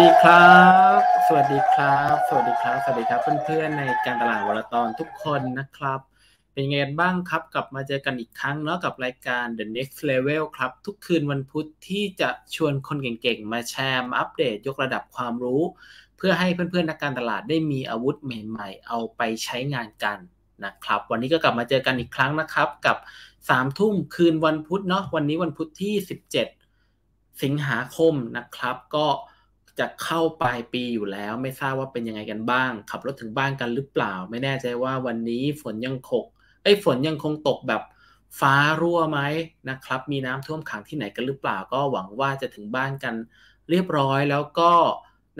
ดีครับ สวัสดีครับ สวัสดีครับ สวัสดีครับเพื่อนๆในการตลาดวลตอนทุกคนนะครับ เป็นไงบ้างครับกลับมาเจอกันอีกครั้งเนาะกับรายการ The Next Level ครับ ทุกคืนวันพุธที่จะชวนคนเก่งๆมาแชร์มาอัปเดต ยกระดับความรู้ เพื่อให้เพื่อนๆนักการตลาดได้มีอาวุธใหม่ๆ เอาไปใช้งานกันนะครับ วันนี้ก็กลับมาเจอกันอีกครั้งนะครับกับ3ทุ่มคืนวันพุธเนาะวันนี้วันพุธที่ 17 สิงหาคมนะครับก็จะเข้าปลายปีอยู่แล้วไม่ทราบว่าเป็นยังไงกันบ้างขับรถถึงบ้านกันหรือเปล่า ไม่แน่ใจว่าวันนี้ฝนยังคงไอ้ฝนยังคงตกแบบฟ้ารั่วไหมนะครับ มีน้ำท่วมขังที่ไหนกันหรือเปล่า ก็หวังว่าจะถึงบ้านกันเรียบร้อยแล้วก็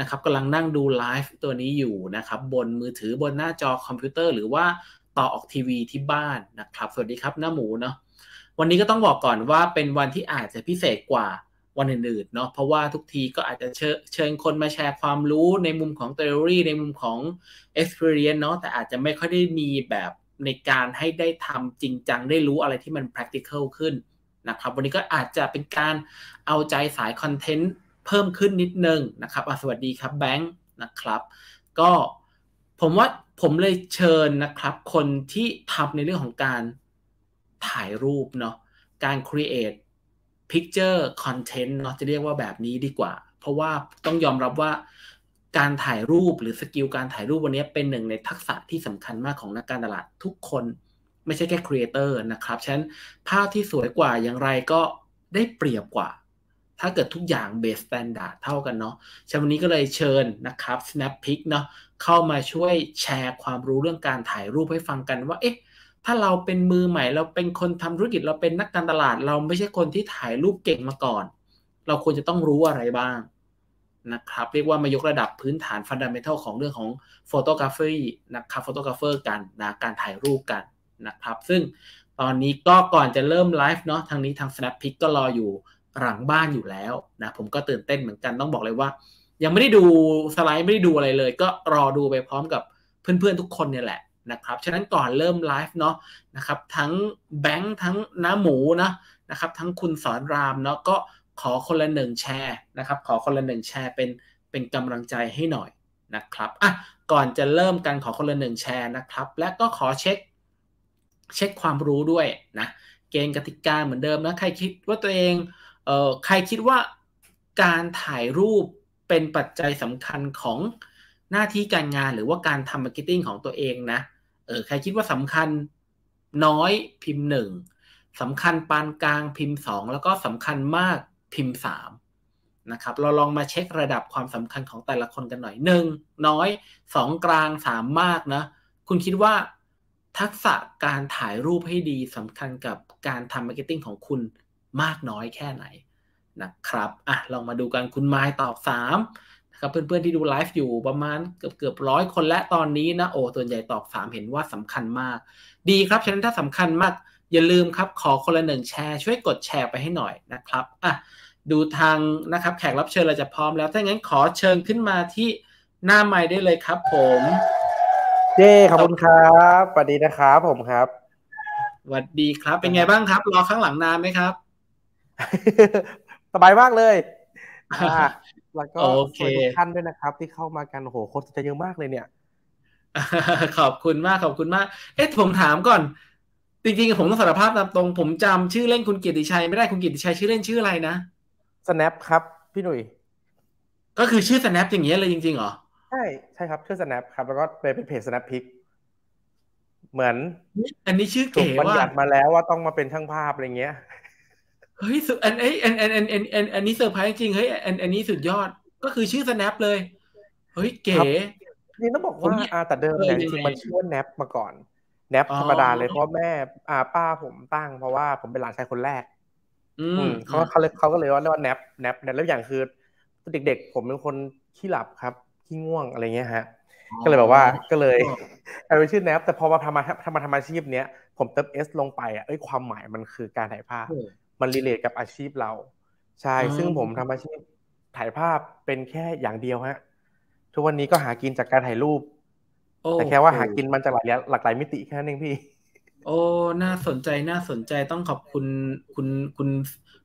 นะครับกำลังนั่งดูไลฟ์ตัวนี้อยู่นะครับบนมือถือบนหน้าจอคอมพิวเตอร์หรือว่า ต่อออกทีวีที่บ้านนะครับสวัสดีครับหน้าหมูเนาะวันนี้ก็ต้องบอกก่อนว่าเป็นวันที่อาจจะพิเศษกว่าันอื่นๆเนาะเพราะว่าทุกทีก็อาจจะเชิญคนมาแชร์ความรู้ในมุมของ theory ในมุมของ experience เนาะแต่อาจจะไม่ค่อยได้มีแบบในการให้ได้ทำจริงจังได้รู้อะไรที่มัน practical ขึ้นนะครับ วันนี้ก็อาจจะเป็นการเอาใจสายคอนเทนต์เพิ่มขึ้นนิดนึงนะครับสวัสดีครับแบงค์นะครับ ก็ผมว่าผมเลยเชิญนะครับคนที่ทำในเรื่องของการถ่ายรูปเนาะการ create Picture Content เนาะจะเรียกว่าแบบนี้ดีกว่า เพราะว่าต้องยอมรับว่าการถ่ายรูปหรือสกิลการถ่ายรูปวันนี้เป็นหนึ่งในทักษะที่สำคัญมากของนักการตลาดทุกคน ไม่ใช่แค่ครีเอเตอร์นะครับ ฉะนั้นภาพที่สวยกว่าอย่างไรก็ได้เปรียบกว่า ถ้าเกิดทุกอย่างเบสแตนดาร์ดเท่ากันเนาะฉะนั้นวันนี้ก็เลยเชิญนะครับ Snap p i c เนาะเข้ามาช่วยแชร์ความรู้เรื่องการถ่ายรูปให้ฟังกันว่าเอ๊ะถ้าเราเป็นมือใหม่ เราเป็นคนทำธุรกิจเราเป็นนักการตลาดเราไม่ใช่คนที่ถ่ายรูปเก่งมาก่อน เราควรจะต้องรู้อะไรบ้างนะครับเรียกว่ามายกระดับพื้นฐานฟันดัมเบลของเรื่องของฟฟโตกราฟีนะครับฟฟโตกราฟเฟอร์กันนะการถ่ายรูปกันนะครับ ซึ่งตอนนี้ก็ก่อนจะเริ่มไลฟ์เนาะทางนี้ทาง Snap p i c ก็รออยู่หลังบ้านอยู่แล้วนะผมก็ตื่นเต้นเหมือนกันต้องบอกเลยว่า ยังไม่ได้ดูสไลด์ไม่ได้ดูอะไรเลย ก็รอดูไปพร้อมกับเพื่อนๆทุกคนเนี่ยแหละนะครับ ฉะนั้นก่อนเริ่มไลฟ์เนาะนะครับทั้งแบงค์ทั้งน้าหมูนะนะครับทั้งคุณสอนรามเนาะก็ขอคนละหนึ่งแชร์นะครับขอคนละหนึ่งแชร์เป็นเป็นกำลังใจให้หน่อยนะครับอ่ะก่อนจะเริ่มกันขอคนละหนึ่งแชร์นะครับและก็ขอเช็ค เช็คความรู้ด้วยนะเกณฑ์กติกาเหมือนเดิมนะใครคิดว่าตัวเองเออใครคิดว่าการถ่ายรูปเป็นปัจจัยสำคัญของหน้าที่การงานหรือว่าการทำมาร์เก็ตติ้งของตัวเองนะเออใครคิดว่าสำคัญน้อยพิมพ์หนึ่งสำคัญปานกลางพิมพ์สองแล้วก็สำคัญมากพิมพ์สามนะครับเราลองมาเช็คระดับความสำคัญของแต่ละคนกันหน่อยหนึ่งน้อยสองกลางสามมากนะ คุณคิดว่าทักษะการถ่ายรูปให้ดีสำคัญกับการทำมาร์เก็ตติ้งของคุณมากน้อยแค่ไหนนะครับอ่ะลองมาดูกันคุณไม้ตอบ3ครับเพื่อนๆ ที่ดูไลฟ์อยู่ประมาณเกือบเกือบร้อยคนและตอนนี้นะโอ้ส่วนใหญ่ตอบสามเห็นว่าสำคัญมาก ดีครับ ฉะนั้นถ้าสำคัญมาก อย่าลืมครับ ขอคนละหนึ่งแชร์ช่วยกดแชร์ไปให้หน่อยนะครับ อ่ะ ดูทางนะครับ แขกรับเชิญเราจะพร้อมแล้วถ้างั้นขอเชิญขึ้นมาที่หน้าไม้ได้เลยครับผมเจ้ขอบคุณครับสวัสดีนะครับผมครับสวัสดีครับ เป็นไงบ้างครับรอข้างหลังนานไหมครับสบายมากเลยแล้วก็สวยทุกท่านด้วยนะครับที่เข้ามากันโหโคตรจะเยอะมากเลยเนี่ย ขอบคุณมากขอบคุณมาก เอ๊ะผมถามก่อน จริงๆผมต้องสารภาพตามตรงผมจำชื่อเล่นคุณเกียรติชัย ไม่ได้คุณเกียรติชัยชื่อเล่นชื่ออะไรนะ snap ครับพี่หนุ่ยก็คือชื่อ snap อย่างเงี้ยเลยจริงๆเหรอ ใช่ ใช่ครับชื่อ snap ครับแล้วก็เป็นเพจ snap pic เหมือน อันนี้ชื่อเก๋ว่าบัญญัติมาแล้วว่าต้องมาเป็นช่างภาพอะไรเงี้ยเฮ้ยสุดอันไออันอันอันอันอันอันนี้เซอร์ไพรส์จริงเฮ้ยอันอันนี้สุดยอดก็คือชื่อ snap เลยเฮ้ยเก๋นี่ต้องบอกว่าอาแต่เดิมเนี่ยจริงมันชื่อว่า nap มาก่อนแนปธรรมดา เลย เพราะแม่อาป้าผมตั้ง เพราะว่าผมเป็นหลานชายคนแรก อืมเขาเขาเลยเขาก็เลยว่าเรียกว่าแนปแนปแล้วอย่างคือเด็กๆผมเป็นคน ขี้หลับครับขี้ง่วงอะไรเงี้ยฮะ ก็เลยแบบว่าก็เลยเอาไปชื่อแนปแต่พอมาทำมาทำมาทำอาชีพเนี้ยผมเติมเอสลงไปอ่ะเอ้ยความหมายมันคือการถ่ายภาพมันรีเลทกับอาชีพเราใช่ซึ่งผมทำอาชีพ ถ่ายภาพเป็นแค่อย่างเดียวฮะ ทุกวันนี้ก็หากินจากการถ่ายรูปแต่แค่ว่าหากินมันจากหลายหลากหลายมิติแค่นั้นเองพี่ โอ้ น่าสนใจน่าสนใจต้องขอบคุณคุณคุณ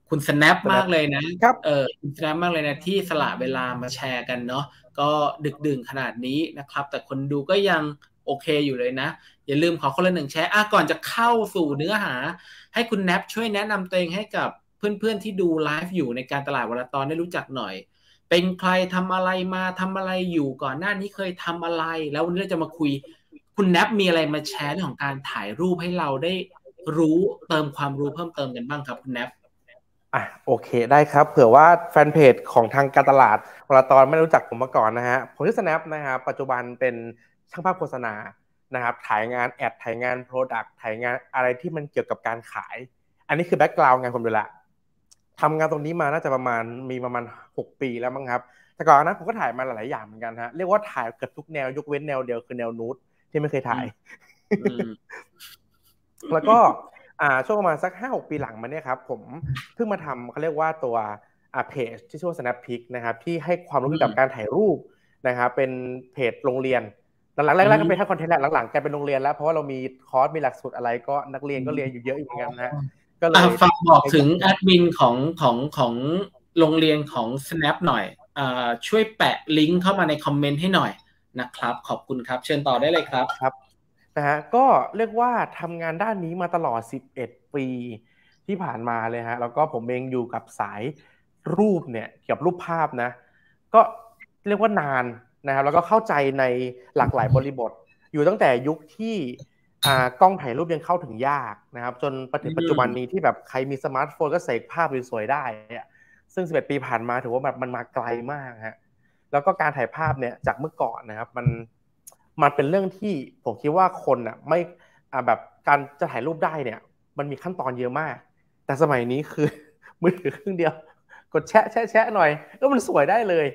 คุณ snap มากเลยนะครับเออคุณ snap มากเลยนะที่สละเวลามาแชร์กันเนาะก็ดึกดื่นขนาดนี้นะครับ แต่คนดูก็ยังโอเคอยู่เลยนะ อย่าลืมขอคนละหนึ่งแชร์อ่ะก่อนจะเข้าสู่เนื้อหาให้คุณแนบช่วยแนะนำตัวเองให้กับเพื่อนๆ ที่ดูไลฟ์อยู่ในการตลาดวละตอนได้รู้จักหน่อย เป็นใครทำอะไรมาทำอะไรอยู่ก่อนหน้านี้เคยทำอะไร แล้ววันนี้เราจะมาคุย คุณแนบมีอะไรมาแชร์เรื่องของการถ่ายรูปให้เราได้ รู้เติมความรู้เพิ่มเติมกันบ้างครับคุณแนบอ่ะโอเคได้ครับ เผื่อว่าแฟนเพจของทางการตลาดวละตอนไม่รู้จักผมมาก่อนนะฮะผมชื่อแนปนะครับปัจจุบันเป็นช่างภาพโฆษณานะครับถ่ายงานแอดถ่ายงาน โปรดักต์ถ่ายงานอะไรที่มันเกี่ยวกับการขาย อันนี้คือแบ็กกราวน์งานคนเวลาทำงานตรงนี้มาน่าจะประมาณมีประมาณ6ปีแล้วมั้งครับ แต่ก่อนนะผมก็ถ่ายมาหลาย ๆ อย่างเหมือนกันฮะเรียกว่าถ่ายเกือบทุกแนว ยกเว้นแนวเดียวคือแนวนูดที่ไม่เคยถ่ายแล้วก็อ่าช่วงประมาณสักห้าหกปีหลังมาเนี่ยครับผมเพิ่งมาทำเขาเรียกว่าตัวอ่าเพจที่ชื่อว่า Snap Pic นะครับ ที่ให้ความรู้เกี่ยวกับการถ่ายรูปนะครับ เป็นเพจโรงเรียนหลังๆแรกๆก็เป็นแค่คอนเทนต์แหละหลังๆกลายเป็นโรงเรียนแล้วเพราะว่าเรามีคอร์สมีหลักสูตรอะไรก็นักเรียนก็เรียนอยู่เยอะอยู่เหมือนกันนะก็เลยฝากบอกถึงแอดมินของของของโรงเรียนของ snap หน่อยอช่วยแปะลิงก์เข้ามาในคอมเมนต์ให้หน่อยนะครับ ขอบคุณครับเชิญต่อได้เลยครับครับนะฮะก็เรียกว่าทำงานด้านนี้มาตลอด11 ปีที่ผ่านมาเลยฮะแล้วก็ผมเองอยู่กับสายรูปเนี่ยเกี่ยวกับรูปภาพนะ ก็เรียกว่านานนะครับแล้วก็เข้าใจในหลากหลายบริบท อยู่ตั้งแต่ยุคที่กล้องถ่ายรูปยังเข้าถึงยากนะครับ จนถึงปัจจุบันนี้ที่แบบใครมีสมาร์ทโฟนก็เสกภาพสวยๆได้เนี่ยซึ่ง11ปีผ่านมาถือว่าแบบมันมาไกลมากฮะแล้วก็การถ่ายภาพเนี่ยจากเมื่อก่อนนะครับมันมันเป็นเรื่องที่ ผมคิดว่าคนอ่ะไม่แบบการจะถ่ายรูปได้เนี่ยมันมีขั้นตอนเยอะมาก แต่สมัยนี้คือมือถือเครื่องเดียว กดแชะแชะแชะหน่อยก็มันสวยได้เลย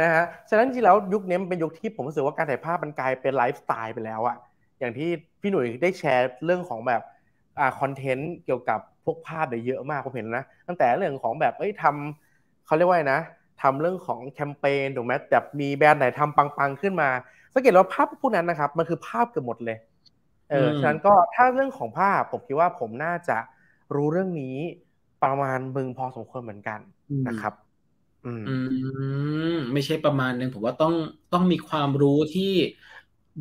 นะฮะ ฉะนั้นจริงแล้วยุคนี้มันเป็นยุคที่ผมรู้สึกว่าการถ่ายภาพมันกลายเป็นไลฟ์สไตล์ไปแล้วอะอย่างที่พี่หนุ่ยได้แชร์เรื่องของแบบอ่าคอนเทนต์เกี่ยวกับพวกภาพไนีเยอะมากผมเห็นนะตั้งแต่เรื่องของแบบเอ้ยทำเขาเรียกว่านะทำเรื่องของแคมเปญถูกไหมแบบมีแบรนด์ไหนทำปังๆขึ้นมา สังเกตว่าภาพพวกนั้นนะครับ มันคือภาพเกือบหมดเลยเออฉะนั้นก็ถ้าเรื่องของภาพผมคิดว่าผมน่าจะรู้เรื่องนี้ประมาณมึงพอสมควรเหมือนกันนะครับอืมไม่ใช่ประมาณนึงผมว่าต้องต้องมีความรู้ที่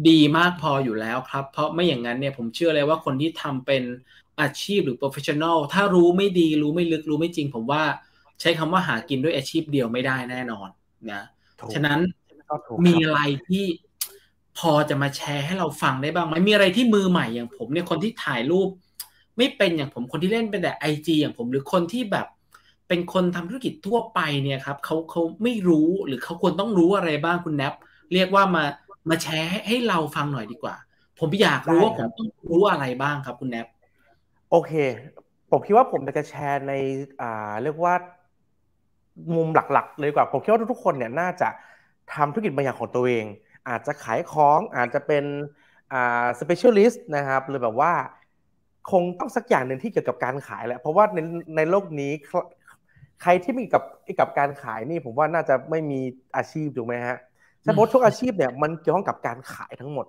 ดีมากพออยู่แล้วครับเพราะไม่อย่างนั้นเนี่ยผมเชื่อเลยว่าคนที่ทำเป็นอาชีพหรือ professional ถ้ารู้ไม่ดีรู้ไม่ลึกรู้ไม่จริง ผมว่าใช้คำว่าหากินด้วยอาชีพเดียวไม่ได้แน่นอนนะฉะนั้นมีอะไรที่พอจะมาแชร์ให้เราฟังได้บ้างไหมมีอะไรที่มือใหม่อย่างผมเนี่ยคนที่ถ่ายรูปไม่เป็นอย่างผมคนที่เล่นเป็นแต่ไอจอย่างผมหรือคนที่แบบเป็นคนทำธุรกิจทั่วไปเนี่ยครับเขาเขาไม่รู้หรือเขาควรต้องรู้อะไรบ้างคุณแนบเรียกว่ามามาแชร์ให้เราฟังหน่อยดีกว่า ผมอยากรู้ว่าผมต้องรู้อะไรบ้างครับคุณแนบโอเคผมคิดว่าผมจะแชร์ในอ่าเรียกว่า มุมหลักๆเลยกว่าผมคิดว่า ทุกๆคนเนี่ยน่าจะทำธุรกิจบางอย่างของตัวเอง อาจจะขายของอาจจะเป็นอ่าสเปเชียลิสต์นะครับ หรือแบบว่าคงต้องสักอย่างหนึ่งที่เกี่ยวกับการขายแหละเพราะว่าในในโลกนี้ใครที่มีกับกับการขายนี่ผมว่าน่าจะไม่มีอาชีพถูกไหมฮะสมมติทุกอาชีพเนี่ยมันเกี่ยวข้องกับการขายทั้งหมด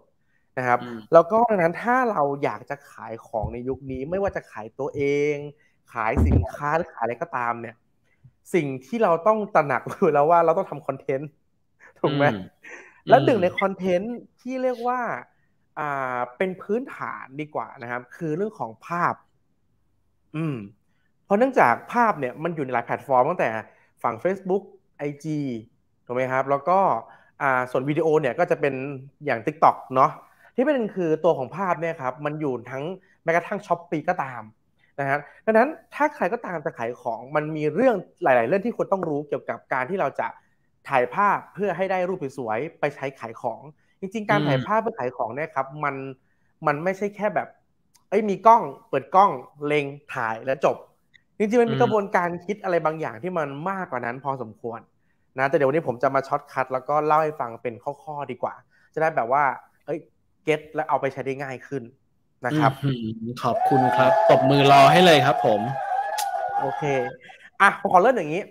นะครับ แล้วก็ดังนั้นถ้าเราอยากจะขายของในยุคนี้ไม่ว่าจะขายตัวเอง ขายสินค้าหรือขายอะไรก็ตาม เนี่ย สิ่งที่เราต้องตระหนักคือแล้วว่าเราต้องทำคอนเทนต์ถูกไหมแล้วหนึ่งในคอนเทนต์ที่เรียกว่า อ่าเป็นพื้นฐานดีกว่านะครับ คือเรื่องของภาพ อืมเพราะเนื่องจากภาพเนี่ยมันอยู่ในหลายแพลตฟอร์ม ตั้งแต่ฝั่ง Facebook IG ถูกไหมครับแล้วก็ส่วนวิดีโอเนี่ยก็จะเป็นอย่าง Tik t o อกเนาะที่ประเด็นคือตัวของภาพเนี่ยครับมันอยู่ทั้งแม้กระทั่งช้อปปีก็ตามนะฮะดังนั้นถ้าใครก็ตามจะขายของมันมีเรื่องหลาย ๆ เรื่องที่ควรต้องรู้เกี่ยวกับการที่เราจะถ่ายภาพเพื่อให้ได้รูปสวยๆไปใช้ขายของ จริงๆการถ่ายภาพเพื่อขายของเนี่ยครับมันมันไม่ใช่แค่แบบเอ้ยมีกล้องเปิดกล้องเล็งถ่ายแล้วจบจริงๆมันมีกระบวนการคิดอะไรบางอย่างที่มันมากกว่านั้นพอสมควร นะ แต่เดี๋ยววันนี้ผมจะมาช็อตคัดแล้วก็เล่าให้ฟังเป็นข้อๆดีกว่า จะได้แบบว่า เอ้ยเก็ตและเอาไปใช้ได้ง่ายขึ้นนะครับ ขอบคุณครับ ตบมือรอให้เลยครับ ผม โอเค อ่ะผมขอเริ่มอย่างนี้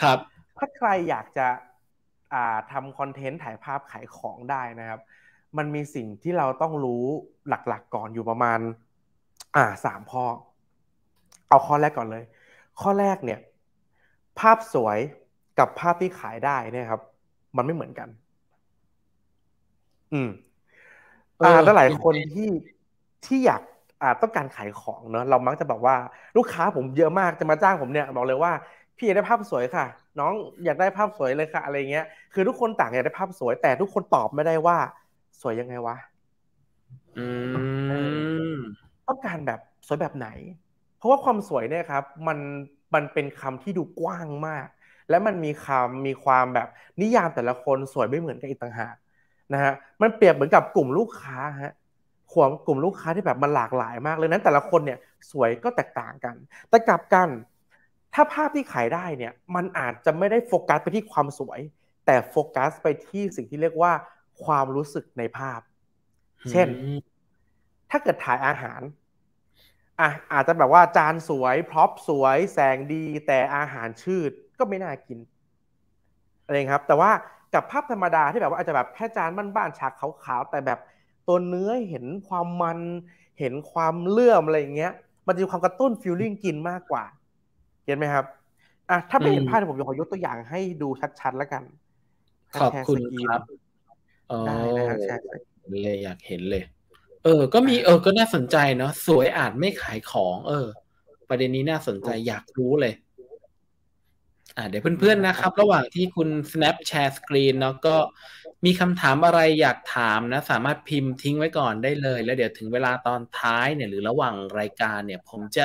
ครับ ถ้าใครอยากจะอ่าทำคอนเทนต์ถ่ายภาพขายของได้นะครับ มันมีสิ่งที่เราต้องรู้หลักๆกก่อนอยู่ประมาณ อ่าสามข้อเอาข้อแรกก่อนเลย ข้อแรกเนี่ย ภาพสวยกับภาพที่ขายได้เนี่ยครับ มันไม่เหมือนกัน อืมอ่าแล้วหลายคนที่ที่อยาก อ่าต้องการขายของเนอะเรามักจะบอกว่า ลูกค้าผมเยอะมากจะมาจ้างผมเนี่ย บอกเลยว่า พี่อยากได้ภาพสวยค่ะ น้องอยากได้ภาพสวยเลยค่ะอะไรเงี้ย คือทุกคนต่างอยากได้ภาพสวย แต่ทุกคนตอบไม่ได้ว่า สวยยังไงวะ อืต้องการแบบสวยแบบไหนเพราะว่าความสวยเนี่ยครับมันมันเป็นคำที่ดูกว้างมาก และมันมีคำมีความแบบนิยามแต่ละคนสวยไม่เหมือนกันอีกต่างหากนะฮะมันเปรียบเหมือนกับกลุ่มลูกค้าฮะขวงกลุ่มลูกค้าที่แบบมันหลากหลายมากเลยนั้น แต่ละคนเนี่ยสวยก็แตกต่างกันแต่กลับกัน ถ้าภาพที่ขายได้เนี่ยมันอาจจะไม่ได้โฟกัส ไปที่ความสวย แต่โฟกัส ไปที่สิ่งที่เรียกว่า ความรู้สึกในภาพ เช่น ถ้าเกิดถ่ายอาหารอ่ะอาจจะแบบว่าจานสวยพร็อพสวยแสงดี แต่อาหารชืดก็ไม่น่ากินอะไรครับ แต่ว่ากับภาพธรรมดาที่แบบว่าอาจจะแบบแค่จานบ้านๆฉากขาวๆแต่แบบ ตัวเนื้อเห็นความมันเห็นความเลื่อมอะไรอย่างเงี้ยมันจะมีความกระตุ้นฟิลลิ่งกินมากกว่า เห็นไหมครับอ่ะถ้าไม่เห็นภาพผมจะขอยกตัวอย่างให้ดูชัดๆแล้วกันขอบคุณครับได้นะับแชร์เลยอยากเห็นเลยเออก็มีเออ ก็น่าสนใจเนาะสวยอาจไม่ขายของ เออ ประเด็นนี้น่าสนใจอยากรู้เลยอ่าเดี๋ยวเพื่อนๆนะครับ ระหว่างที่คุณ snap share screen เนาะก็มีคำถามอะไรอยากถามนะ สามารถพิมพ์ทิ้งไว้ก่อนได้เลย แล้วเดี๋ยวถึงเวลาตอนท้ายเนี่ยหรือระหว่างรายการ เนี่ย ผมจะ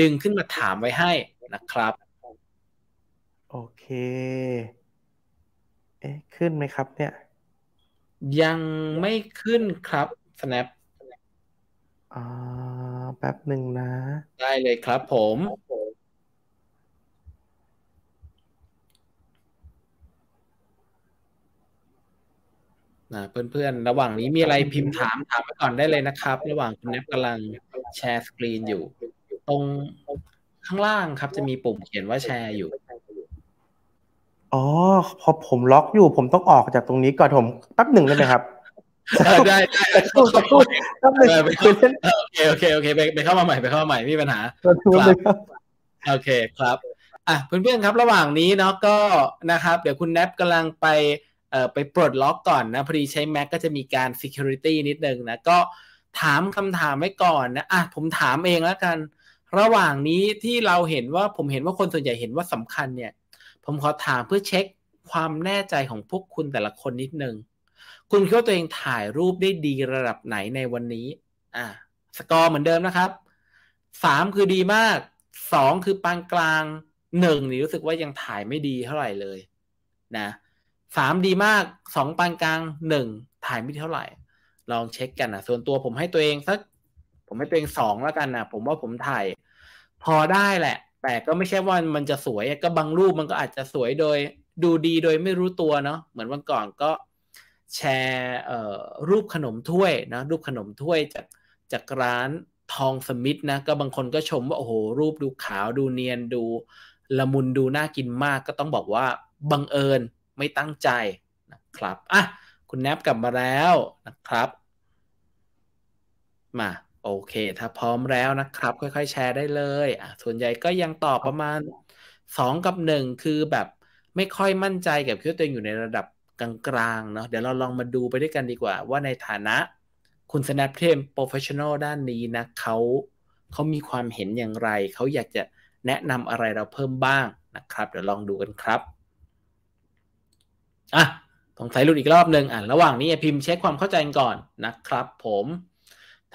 ดึงขึ้นมาถามไว้ให้นะครับ โอเคเอ๊ะขึ้นไหมครับ เนี่ยยังไม่ขึ้นครับ snap ่าแป๊บหนึ่งนะ ได้เลยครับ ผมนะเพื่อนๆระหว่างนี้มีอะไรพิมพ์ถามถามไปก่อนได้เลยนะครับระหว่างคุณแนบกำลังแชร์สกรีนอยู่ตรงข้างล่างครับจะมีปุ่มเขียนว่าแชร์อยู่อ๋อพอผมล็อกอยู่ผมต้องออกจากตรงนี้ก่อนผมแป๊บหนึ่งได้ไหมครับได้ได้่พูดแต่คุดโอเคโอเค โอเคไปไปเข้ามาใหม่ไปเข้ามาใหม่ไม่ มีปัญหา โอเคครับ อ่ะเพื่อนเพื่อนครับ ระหว่างนี้เนาะก็นะครับ เดี๋ยวคุณแนปกำลังไปเอ่อไปปลดล็อกก่อนนะพอดีใช้แม็กก็จะมีการ Security นิดนึงนะ ก็ถามคำถามไว้ก่อนนะอ่ะผมถามเองแล้วกัน ระหว่างนี้ที่เราเห็นว่าผมเห็นว่าคนส่วนใหญ่เห็นว่าสำคัญเนี่ย ผมขอถามเพื่อเช็คความแน่ใจของพวกคุณแต่ละคนนิดนึงคุณคิดว่าตัวเองถ่ายรูปได้ดีระดับไหนในวันนี้อ่าสกอร์เหมือนเดิมนะครับสามคือดีมากสองคือปานกลางหนึ่งนี่รู้สึกว่ายังถ่ายไม่ดีเท่าไหร่เลยนะสามดีมากสองปานกลางหนึ่งถ่ายไม่เท่าไหร่ ลองเช็คกันนะส่วนตัวผมให้ตัวเองสักผมให้ตัวเองสองแล้วกันนะผมว่าผมถ่ายพอได้แหละแต่ก็ไม่ใช่ว่ามันจะสวยก็บางรูปมันก็อาจจะสวยโดย ดูดีโดยไม่รู้ตัวเนาะเหมือนวันก่อนก็แชร์รูปขนมถ้วยนะรูปขนม ถ้วยจากจากร้านทองสมิธนะ ก็บางคนก็ชมว่าโอ้โหรูปดูขาวดูเนียน ดู ละมุนดู น่ากินมาก ก็ต้องบอกว่า บังเอิญไม่ตั้งใจนะครับอ่ะคุณแนบกลับมาแล้วนะครับมาโอเค ถ้าพร้อมแล้วนะครับ ค่อยๆ แชร์ได้เลยอ่ะส่วนใหญ่ก็ยังตอบประมาณ 2 กับ 1 คือแบบไม่ค่อยมั่นใจกับคิดตัวเองอยู่ในระดับกลางๆเนาะเดี๋ยวเราลองมาดูไปด้วยกันดีกว่าว่าในฐานะคุณสแนปเทมโปรเฟชชั่นอลด้านนี้นะเขาเขามีความเห็นอย่างไรเขาอยากจะแนะนำอะไรเราเพิ่มบ้างนะครับเดี๋ยวลองดูกันครับอ่ะสงสัยหลุดอีกรอบหนึ่งอ่ะระหว่างนี้พิมพ์เช็คความเข้าใจก่อนนะครับผม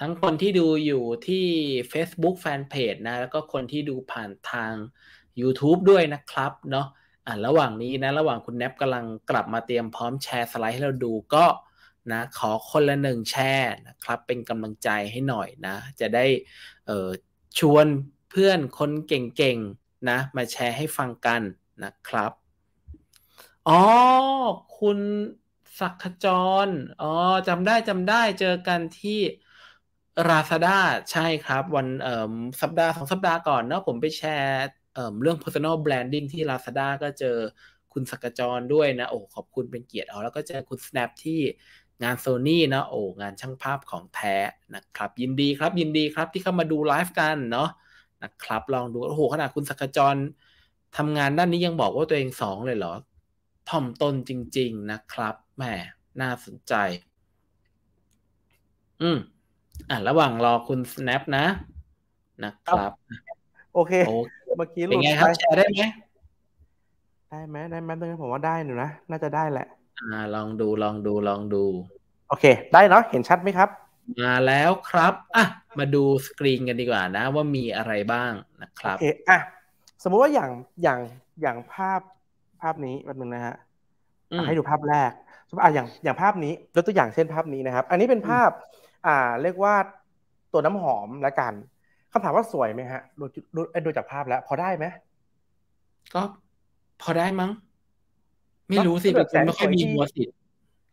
ทั้งคนที่ดูอยู่ที่ Facebook Fanpage นะแล้วก็คนที่ดูผ่านทาง YouTube ด้วยนะครับเนาะอ่าระหว่างนี้นะระหว่างคุณแนบกำลังกลับมาเตรียมพร้อมแชร์สไลด์ให้เราดูก็นะ ขอคนละหนึ่งแชร์นะครับเป็นกำลังใจให้หน่อยนะ จะได้เออชวนเพื่อนคนเก่งๆนะมาแชร์ให้ฟังกันนะครับ อ๋อคุณสักขจรอ๋อจำได้จำได้เจอกันที่ราซาด้าใช่ครับวันเอ่อสัปดาห์สองสัปดาห์ก่อนเนาะผมไปแชร์เเรื่อง personal branding ที่ Lazada ก็เจอคุณสกจรด้วยนะโอ้ขอบคุณเป็นเกียรติเอาแล้วก็เจอคุณ Snap ที่งานโซนี่นะโอ้งานช่างภาพของแท้นะครับ ยินดีครับ ยินดีครับที่เข้ามาดูไลฟ์กัน เนาะนะครับลองดูโอ้โหขนาดคุณสกจรทำงานด้านนี้ยังบอกว่าตัวเองสองเลยเหรอถ่อมตนจริงๆ นะครับแหมน่าสนใจ อืมอ่ะระหว่างรอคุณ snap นะนะครับโอเคเมื่อกี้หลุดไปแชร์ได้ไหมได้ไหมได้ไหมตรงนี้ผมว่าได้หนูนะน่าจะได้แหละ อ่า ลองดูลองดูลองดู โอเค ได้เนาะเห็นชัดไหมครับมาแล้วครับอ่ะมาดูสกรีนกันดีกว่านะว่ามีอะไรบ้างนะครับโอเคอ่ะสมมุติว่าอย่างอย่างอย่างภาพภาพนี้แบบนึงนะฮะให้ดูภาพแรก สมมติอ่ะอย่างอย่างภาพนี้ยกตัวอย่างเช่นภาพนี้นะครับ อันนี้เป็นภาพ อ่า เรียกว่าตัวน้ำหอมละกันคำถามว่าสวยไหมฮะดูดูดูจากภาพแล้วพอได้ไหมก็พอได้มั้งไม่รู้สิแบบไม่ค่อยมีหัวสิ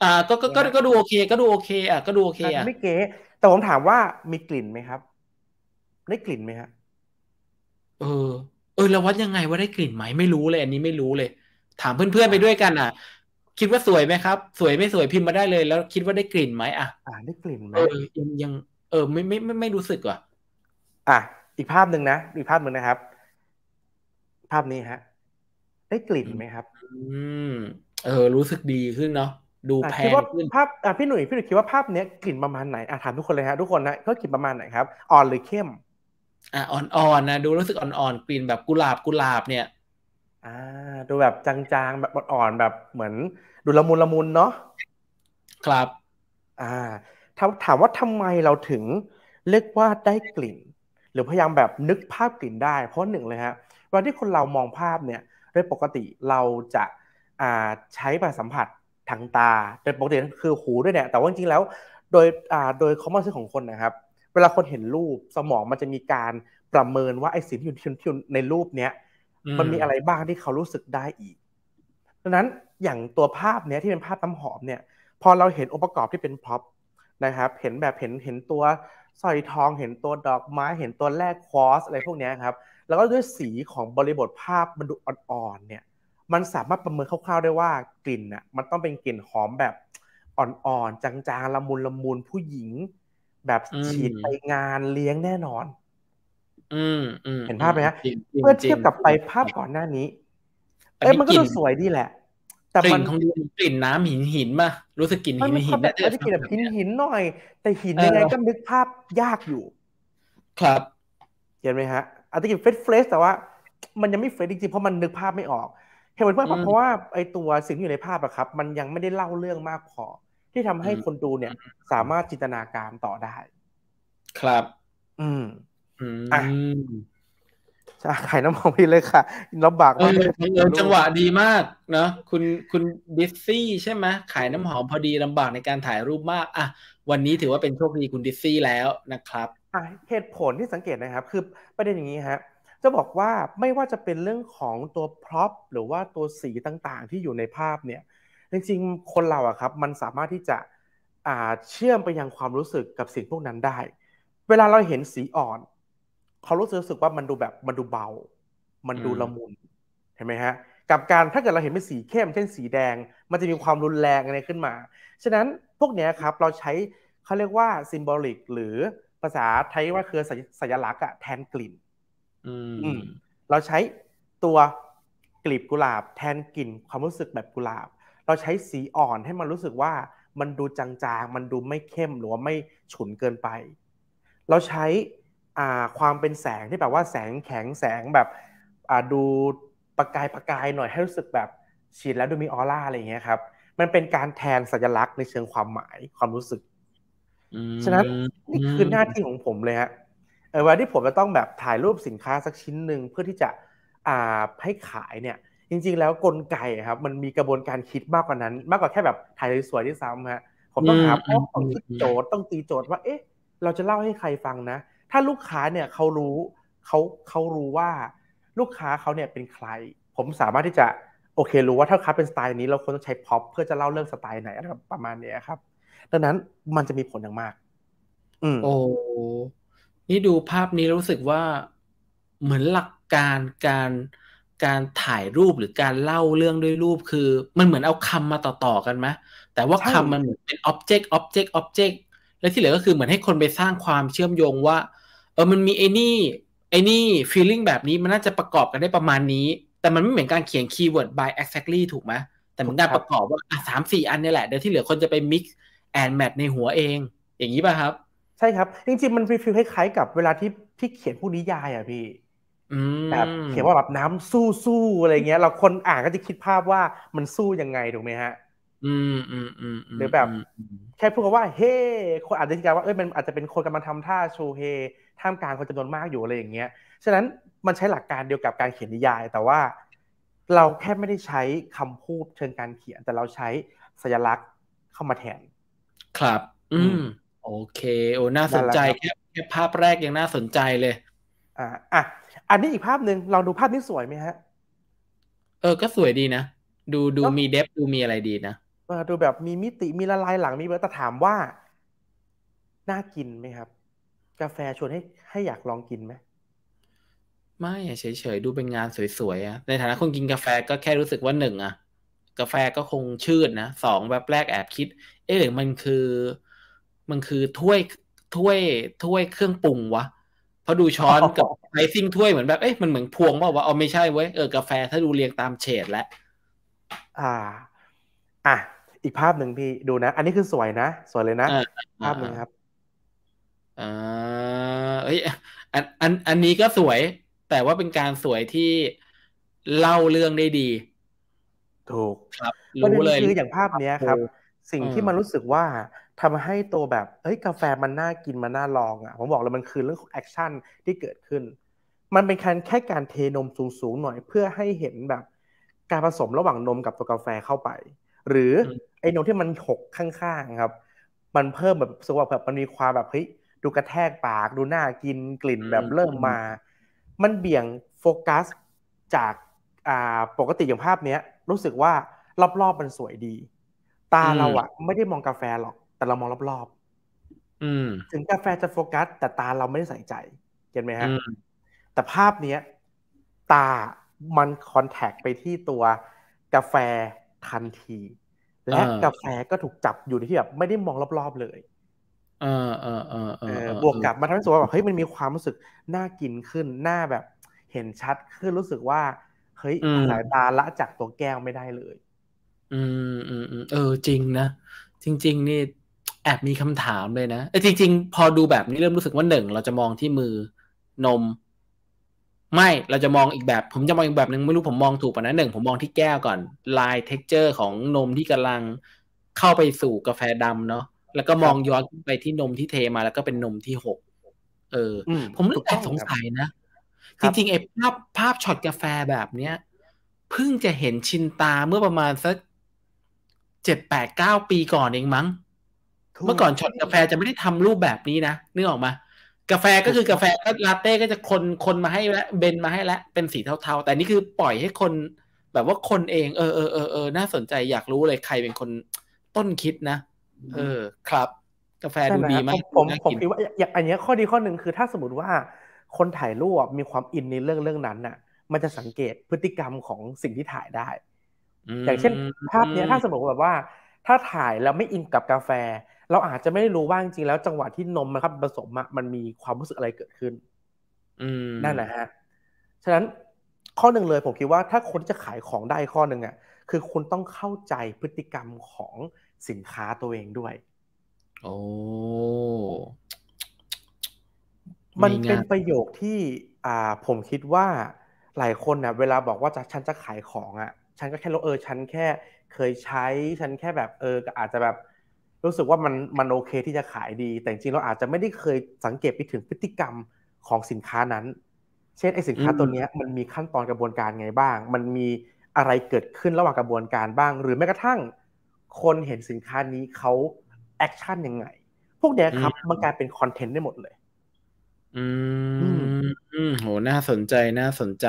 อ่า ก็ก็ก็ดูโอเค ก็ดูโอเค อ่ะก็ดูโอเคอ่ะไม่เก๋แต่ผมถามว่ามีกลิ่นไหมครับได้กลิ่นไหมฮะเออ เออเราวัดยังไงว่าได้กลิ่นไหมไม่รู้เลย อันนี้ไม่รู้เลย ถามเพื่อนๆไปด้วยกันอ่ะ คิดว่าสวยไหมครับ สวยไม่สวยพิมพ์มาได้เลย แล้วคิดว่าได้กลิ่นไหมอ่ะอ่าได้กลิ่นไหมเออยังยังเออไม่ไม่ไม่ไม่รู้สึกอ่ะอ่ะอีกภาพหนึ่งนะอีกภาพหนึ่งนะครับ ภาพนี้ฮะ ได้กลิ่นไหมครับ อืม เออ รู้สึกดีขึ้นเนาะดูแพงขึ้นภาพอ่ะพี่หนุ่ยพี่หนุ่ยคิดว่าภาพเนี้ย กลิ่นประมาณไหนอ่ะถามทุกคนเลยฮะทุกคนนะเขากลิ่นประมาณไหนครับ อ่อนหรือเข้มอ่ะอ่อนๆนะดูรู้สึกอ่อนๆกลิ่น แบบกุหลาบกุหลาบเนี่ย อ่า ดูแบบจางๆแบบอ่อนๆแบบเหมือนดูละมุนละมุนเนาะครับ อ่าถามถามว่าทำไมเราถึง เรียกว่าได้กลิ่นหรือพยายามแบบนึกภาพกลิ่นได้ เพราะหนึ่งเลยฮะวันที่คนเรามองภาพเนี่ยโดยปกติเราจะใช้ประสัมผัสทางตาโดยปกติคือหูด้วยเนี่ยแต่ว่าจริงๆแล้วโดยโดยคอมมอนเซนของคนนะครับ เวลาคนเห็นรูปสมองมันจะมีการประเมินว่าไอ้สิ่งที่อยู่ในรูปเนี้ยมันมีอะไรบ้างที่เขารู้สึกได้อีกดังนั้นอย่างตัวภาพเนี้ยที่เป็นภาพน้ำหอมเนี่ยพอเราเห็นองค์ประกอบที่เป็นพร็อพนะครับเห็นแบบเห็นเห็นตัวสร้อยทองเห็นตัวดอกไม้ เห็นตัวแรก ควอส อะไรพวกนี้ครับ แล้วก็ด้วยสีของบริบทภาพ มันดูอ่อนๆเนี่ย มันสามารถประเมินคร่าวๆได้ว่ากลิ่นอ่ะ มันต้องเป็นกลิ่นหอมแบบอ่อนๆจางๆ ละมุนละมุนผู้หญิง แบบฉีดไปงานเลี้ยงแน่นอน อืมเห็นภาพไหมฮะเมื่อเทียบกับไปภาพก่อนหน้านี้เอ้ยมันก็ดูสวยดีแหละแต่ิ่นของดนกลิ่นน้ำหินหินมา รู้สึกกลิ่นหินหินแบบจะกลิ่นแบบหินหินหน่อย แต่หินยังไงก็นึกภาพยากอยู่ ครับ เห็นไหมฮะอาจจะกลิ่นเฟรชเฟรชแต่ว่า มันยังไม่เฟรชจริง ๆ เพราะมันนึกภาพไม่ออกเหตุผลเพราะเพราะว่าไอตัวสิ่งอยู่ในภาพอะครับ มันยังไม่ได้เล่าเรื่องมากพอที่ทำให้คนดูเนี่ย สามารถจินตนาการต่อได้ ครับ อืมอ่ะใช่ขายน้ำมันพี่เลยค่ะลำบากมากจังหวะดีมากเนาะคุณคุณดิซซี่ใช่ไหมขายน้ำหอมพอดีลำบากในการถ่ายรูปมากอ่ะวันนี้ถือว่าเป็นโชคดีคุณดิซซี่แล้วนะครับเหตุผลที่สังเกตนะครับ คือประเด็นอย่างนี้ฮะจะบอกว่าไม่ว่าจะเป็นเรื่องของตัวพร็อพหรือว่าตัวสีต่างๆ ที่อยู่ในภาพเนี่ยจริงๆคนเราอะครับ มันสามารถที่จะเชื่อมไปยังความรู้สึกกับสิ่งพวกนั้นได้ เวลาเราเห็นสีอ่อนเขารู้สึกรู้สึกว่ามันดูแบบมันดูเบา มันดูละมุน เห็นไหมฮะ กับการถ้าเกิดเราเห็นเป็นสีเข้ม เช่นสีแดง มันจะมีความรุนแรงอะไรขึ้นมา ฉะนั้นพวกนี้ครับเราใช้เขาเรียกว่าซิมบอลิกหรือภาษาไทยว่าคือสัญลักษณ์อะแทนกลิ่น อืม เราใช้ตัวกลีบกุหลาบแทนกลิ่นความรู้สึกแบบกุหลาบ เราใช้สีอ่อนให้มันรู้สึกว่ามันดูจางๆ มันดูไม่เข้มหรือว่าไม่ฉุนเกินไป เราใช้ความเป็นแสงที่แบบว่าแสงแข็งแสงแบบดูประกายประกายหน่อยให้รู้สึกแบบฉีดแล้วดูมีออร่าอะไรอย่างเงี้ยครับ มันเป็นการแทนสัญลักษณ์ในเชิงความหมายความรู้สึกฉะนั้นนี่คือหน้าที่ของผมเลยฮะเวลาที่ผมจะต้องแบบถ่ายรูปสินค้า สักชิ้นหนึ่งเพื่อที่จะอ่าให้ขายเนี่ย จริง ๆ แล้วกลไกครับ มันมีกระบวนการคิดมากกว่านั้น มากกว่าแค่แบบถ่ายสวยๆที่ซ้ำฮะผมต้องหาข้อต้องคิดโจทย์ต้องตีโจทย์ ว่า เอ๊ะ เราจะเล่าให้ใครฟังนะถ้าลูกค้าเนี่ยเขารู้เขาเขารู้ว่า ลูกค้าเขาเนี่ยเป็นใคร ผมสามารถที่จะโอเค รู้ว่าถ้าค้าเป็นสไตล์นี้เราควรต้องใช้พ็อปเพื่อจะเล่าเรื่องสไตล์ไหนอะไรประมาณนี้ครับ ดังนั้นมันจะมีผลอย่างมาก อืมโอ้นี่ดูภาพนี้รู้สึกว่าเหมือนหลักการการการถ่ายรูปหรือการเล่าเรื่องด้วยรูปคือ มันเหมือนเอาคำมาต่อๆกันไหมแต่ว่าคำมันเหมือนเป็นอ็อบเจกต์อ็อบเจกต์อ็อบเจกต์และที่เหลือก็คือเหมือนให้คนไปสร้างความเชื่อมโยงว่าเออมันมีไอ้นี่ไอ้นี่ฟีลลิ่งแบบนี้มันน่าจะประกอบกันได้ประมาณนี้ แต่มันไม่เหมือนการเขียนคีย์เวิร์ด by exactly ถูกไหมแต่มันการประกอบว่าสามสี่อันนี่แหละเดี๋ยวที่เหลือคนจะไป mix and match ในหัวเอง อย่างนี้ป่ะครับ ใช่ครับ จริงๆ มันฟีลคล้ายๆกับเวลาที่พี่เขียนผู้นิยายอ่ะพี่แบบเขียนว่าแบบน้ำสู้สู้อะไรเงี้ยเราคนอ่านก็จะคิดภาพว่ามันสู้ยังไงถูกไหมฮะ อืมอืมอืมหรือแบบแค่พูดว่าเฮ้คนอาจจะคิดว่าเอ้ยมันอาจจะเป็นคนกำลังทำท่าโชว์เฮท่ามกลางคนจำนวนมากอยู่อะไรอย่างเงี้ย ฉะนั้นมันใช้หลักการเดียวกับการเขียนนิยาย แต่ว่า เราแค่ไม่ได้ใช้คำพูดเชิงการเขียน แต่เราใช้สัญลักษณ์เข้ามาแทน ครับ อืม โอเค โอ้ น่าสนใจแค่แค่ภาพแรกยังน่าสนใจเลย อ่าอ่ะ อันนี้อีกภาพหนึ่งลองดูภาพนี้สวยไหมฮะ เออ ก็สวยดีนะ ดูดูมีเดฟดูมีอะไรดีนะเออดูแบบมีมิติมีละลายหลัง มีเบอร์แต่ถามว่า น่ากินไหมครับกาแฟชวนให้ให้อยากลองกินไหม ไม่เฉยๆ ดูเป็นงานสวยๆอะในฐานะคนกินกาแฟก็แค่รู้สึกว่าหนึ่งอะกาแฟก็คงชืดนะสองแบบแรกแอบคิด เอ๊ะหรือมันคือ มันคือถ้วยถ้วยถ้วยเครื่องปรุงวะพอดูช้อนกับไอซิ่งถ้วยเหมือนแบบเอ๊ะมันเหมือนพวงวอกว่าเอาไม่ใช่เว้ยเออกาแฟถ้าดูเรียงตามเฉดแล้วอ่า อ่ะอีกภาพหนึ่งพี่ดูนะ อันนี้คือสวยนะ สวยเลยนะภาพหนึ่งครับอ่อเอ้ยอันอัน อันนี้ก็สวยแต่ว่าเป็นการสวยที่เล่าเรื่องได้ดี ถูกครับรู้เลยคืออย่างภาพเนี้ยครับ สิ่งที่มันรู้สึกว่าทำให้ตัวแบบเฮ้ยกาแฟมันน่ากินมันน่าลองอ่ะ ผมบอกเลยมันคือเรื่องของแอคชั่นที่เกิดขึ้น มันเป็นการแค่การเทนมสูงๆหน่อย เพื่อให้เห็นแบบการผสมระหว่างนมกับตัวกาแฟเข้าไป หรือไอ้นมที่มันหกข้างๆครับ มันเพิ่มแบบสว่แบบมันมีความแบบเฮ้ยดูกระแทกปากดูหน้ากินกลิ่นแบบเริ่มมา มันเบี่ยงโฟกัสจากอ่าปกติอย่างภาพเนี้ย รู้สึกว่ารอบๆมันสวยดี ตาเราอะไม่ได้มองกาแฟหรอก แต่เรามองรอบๆถึงกาแฟจะโฟกัส แต่ตาเราไม่ได้ใส่ใจเห็นไหมฮะแต่ภาพเนี้ย ตามันคอนแทคไปที่ตัวกาแฟทันที และกาแฟก็ถูกจับอยู่ที่แบบไม่ได้มองรอบ ๆ เลยบวกกับมันทำให้รู้สึกว่าแบบเฮ้ยมันมีความรู้สึกน่ากินขึ้นหน้าแบบเห็นชัดขึ้นรู้สึกว่าเฮ้ยสายตาละจากตัวแก้วไม่ได้เลย อืมอืมเออ จริงนะจริง ๆ นี่แอบมีคำถามเลยนะแอ่จริงๆ พอดูแบบนี้เริ่มรู้สึกว่าหนึ่งเราจะมองที่มือนม ไม่เราจะมองอีกแบบผมจะมองอีกแบบหนึ่งไม่รู้ผมมองถูกป่ะนะหนึ่งผมมองที่แก้วก่อนลายเท็กเจอร์ของนมที่กำลังเข้าไปสู่กาแฟดำเนาะแล้วก็มองย้อนไปที่นมที่เทมา แล้วก็เป็นนมที่หก เออ ผมเลยสึกสงสัยนะ จริงๆไอ้ภาพ ภาพช็อตกาแฟแบบเนี้ยเพิ่งจะเห็นชินตาเมื่อประมาณสักเจ็ดแปดเก้าปีก่อนเองมั้ง เมื่อก่อนช็อตกาแฟจะไม่ได้ทำรูปแบบนี้นะนึกออกมา กาแฟก็คือกาแฟก็ลาเต้ก็จะคนคนมาให้และเบนมาให้และเป็นสีเทาๆ แต่นี่คือปล่อยให้คน แบบว่าคนเองเออเออเออเออน่าสนใจอยากรู้เลยใครเป็นคนต้นคิดนะเออครับกาแฟดูดีมากผมผมคิดว่าอย่างอันนี้ข้อดีข้อหนึ่งคือถ้าสมมติว่าคนถ่ายรูปมีความอินในเรื่องเรื่องนั้นน่ะ มันจะสังเกตพฤติกรรมของสิ่งที่ถ่ายได้อย่างเช่น ภาพนี้ถ้าสมมติแบบว่า ถ้าถ่ายแล้วไม่อินกับกาแฟ เราอาจจะไม่รู้ว่าจริงแล้วจังหวะที่นมมันครับผสมมันมีความรู้สึกอะไรเกิดขึ้นนั่นแหละฮะฉะนั้นข้อหนึ่งเลยผมคิดว่าถ้าคนจะขายของได้ข้อหนึ่งอ่ะคือคุณต้องเข้าใจพฤติกรรมของสินค้าตัวเองด้วยโอ้มันเป็นประโยคที่ อ่า ผมคิดว่าหลายคนเนี่ยเวลาบอกว่าจะฉันจะขายของอ่ะ ฉันก็แค่ลดเออ ฉันแค่เคยใช้ ฉันแค่แบบเอออาจจะแบบรู้สึกว่ามันมันโอเคที่จะขายดี แต่จริงเราอาจจะไม่ได้เคยสังเกตไปถึงพฤติกรรมของสินค้านั้น เช่นไอสินค้าตัวนี้มันมีขั้นตอนกระบวนการไงบ้าง มันมีอะไรเกิดขึ้นระหว่างกระบวนการบ้าง หรือแม้กระทั่ง คนเห็นสินค้านี้เขาแอคชั่นยังไง พวกเนี้ยครับมันกลายเป็นคอนเทนต์ได้หมดเลย อืมโห น่าสนใจน่าสนใจ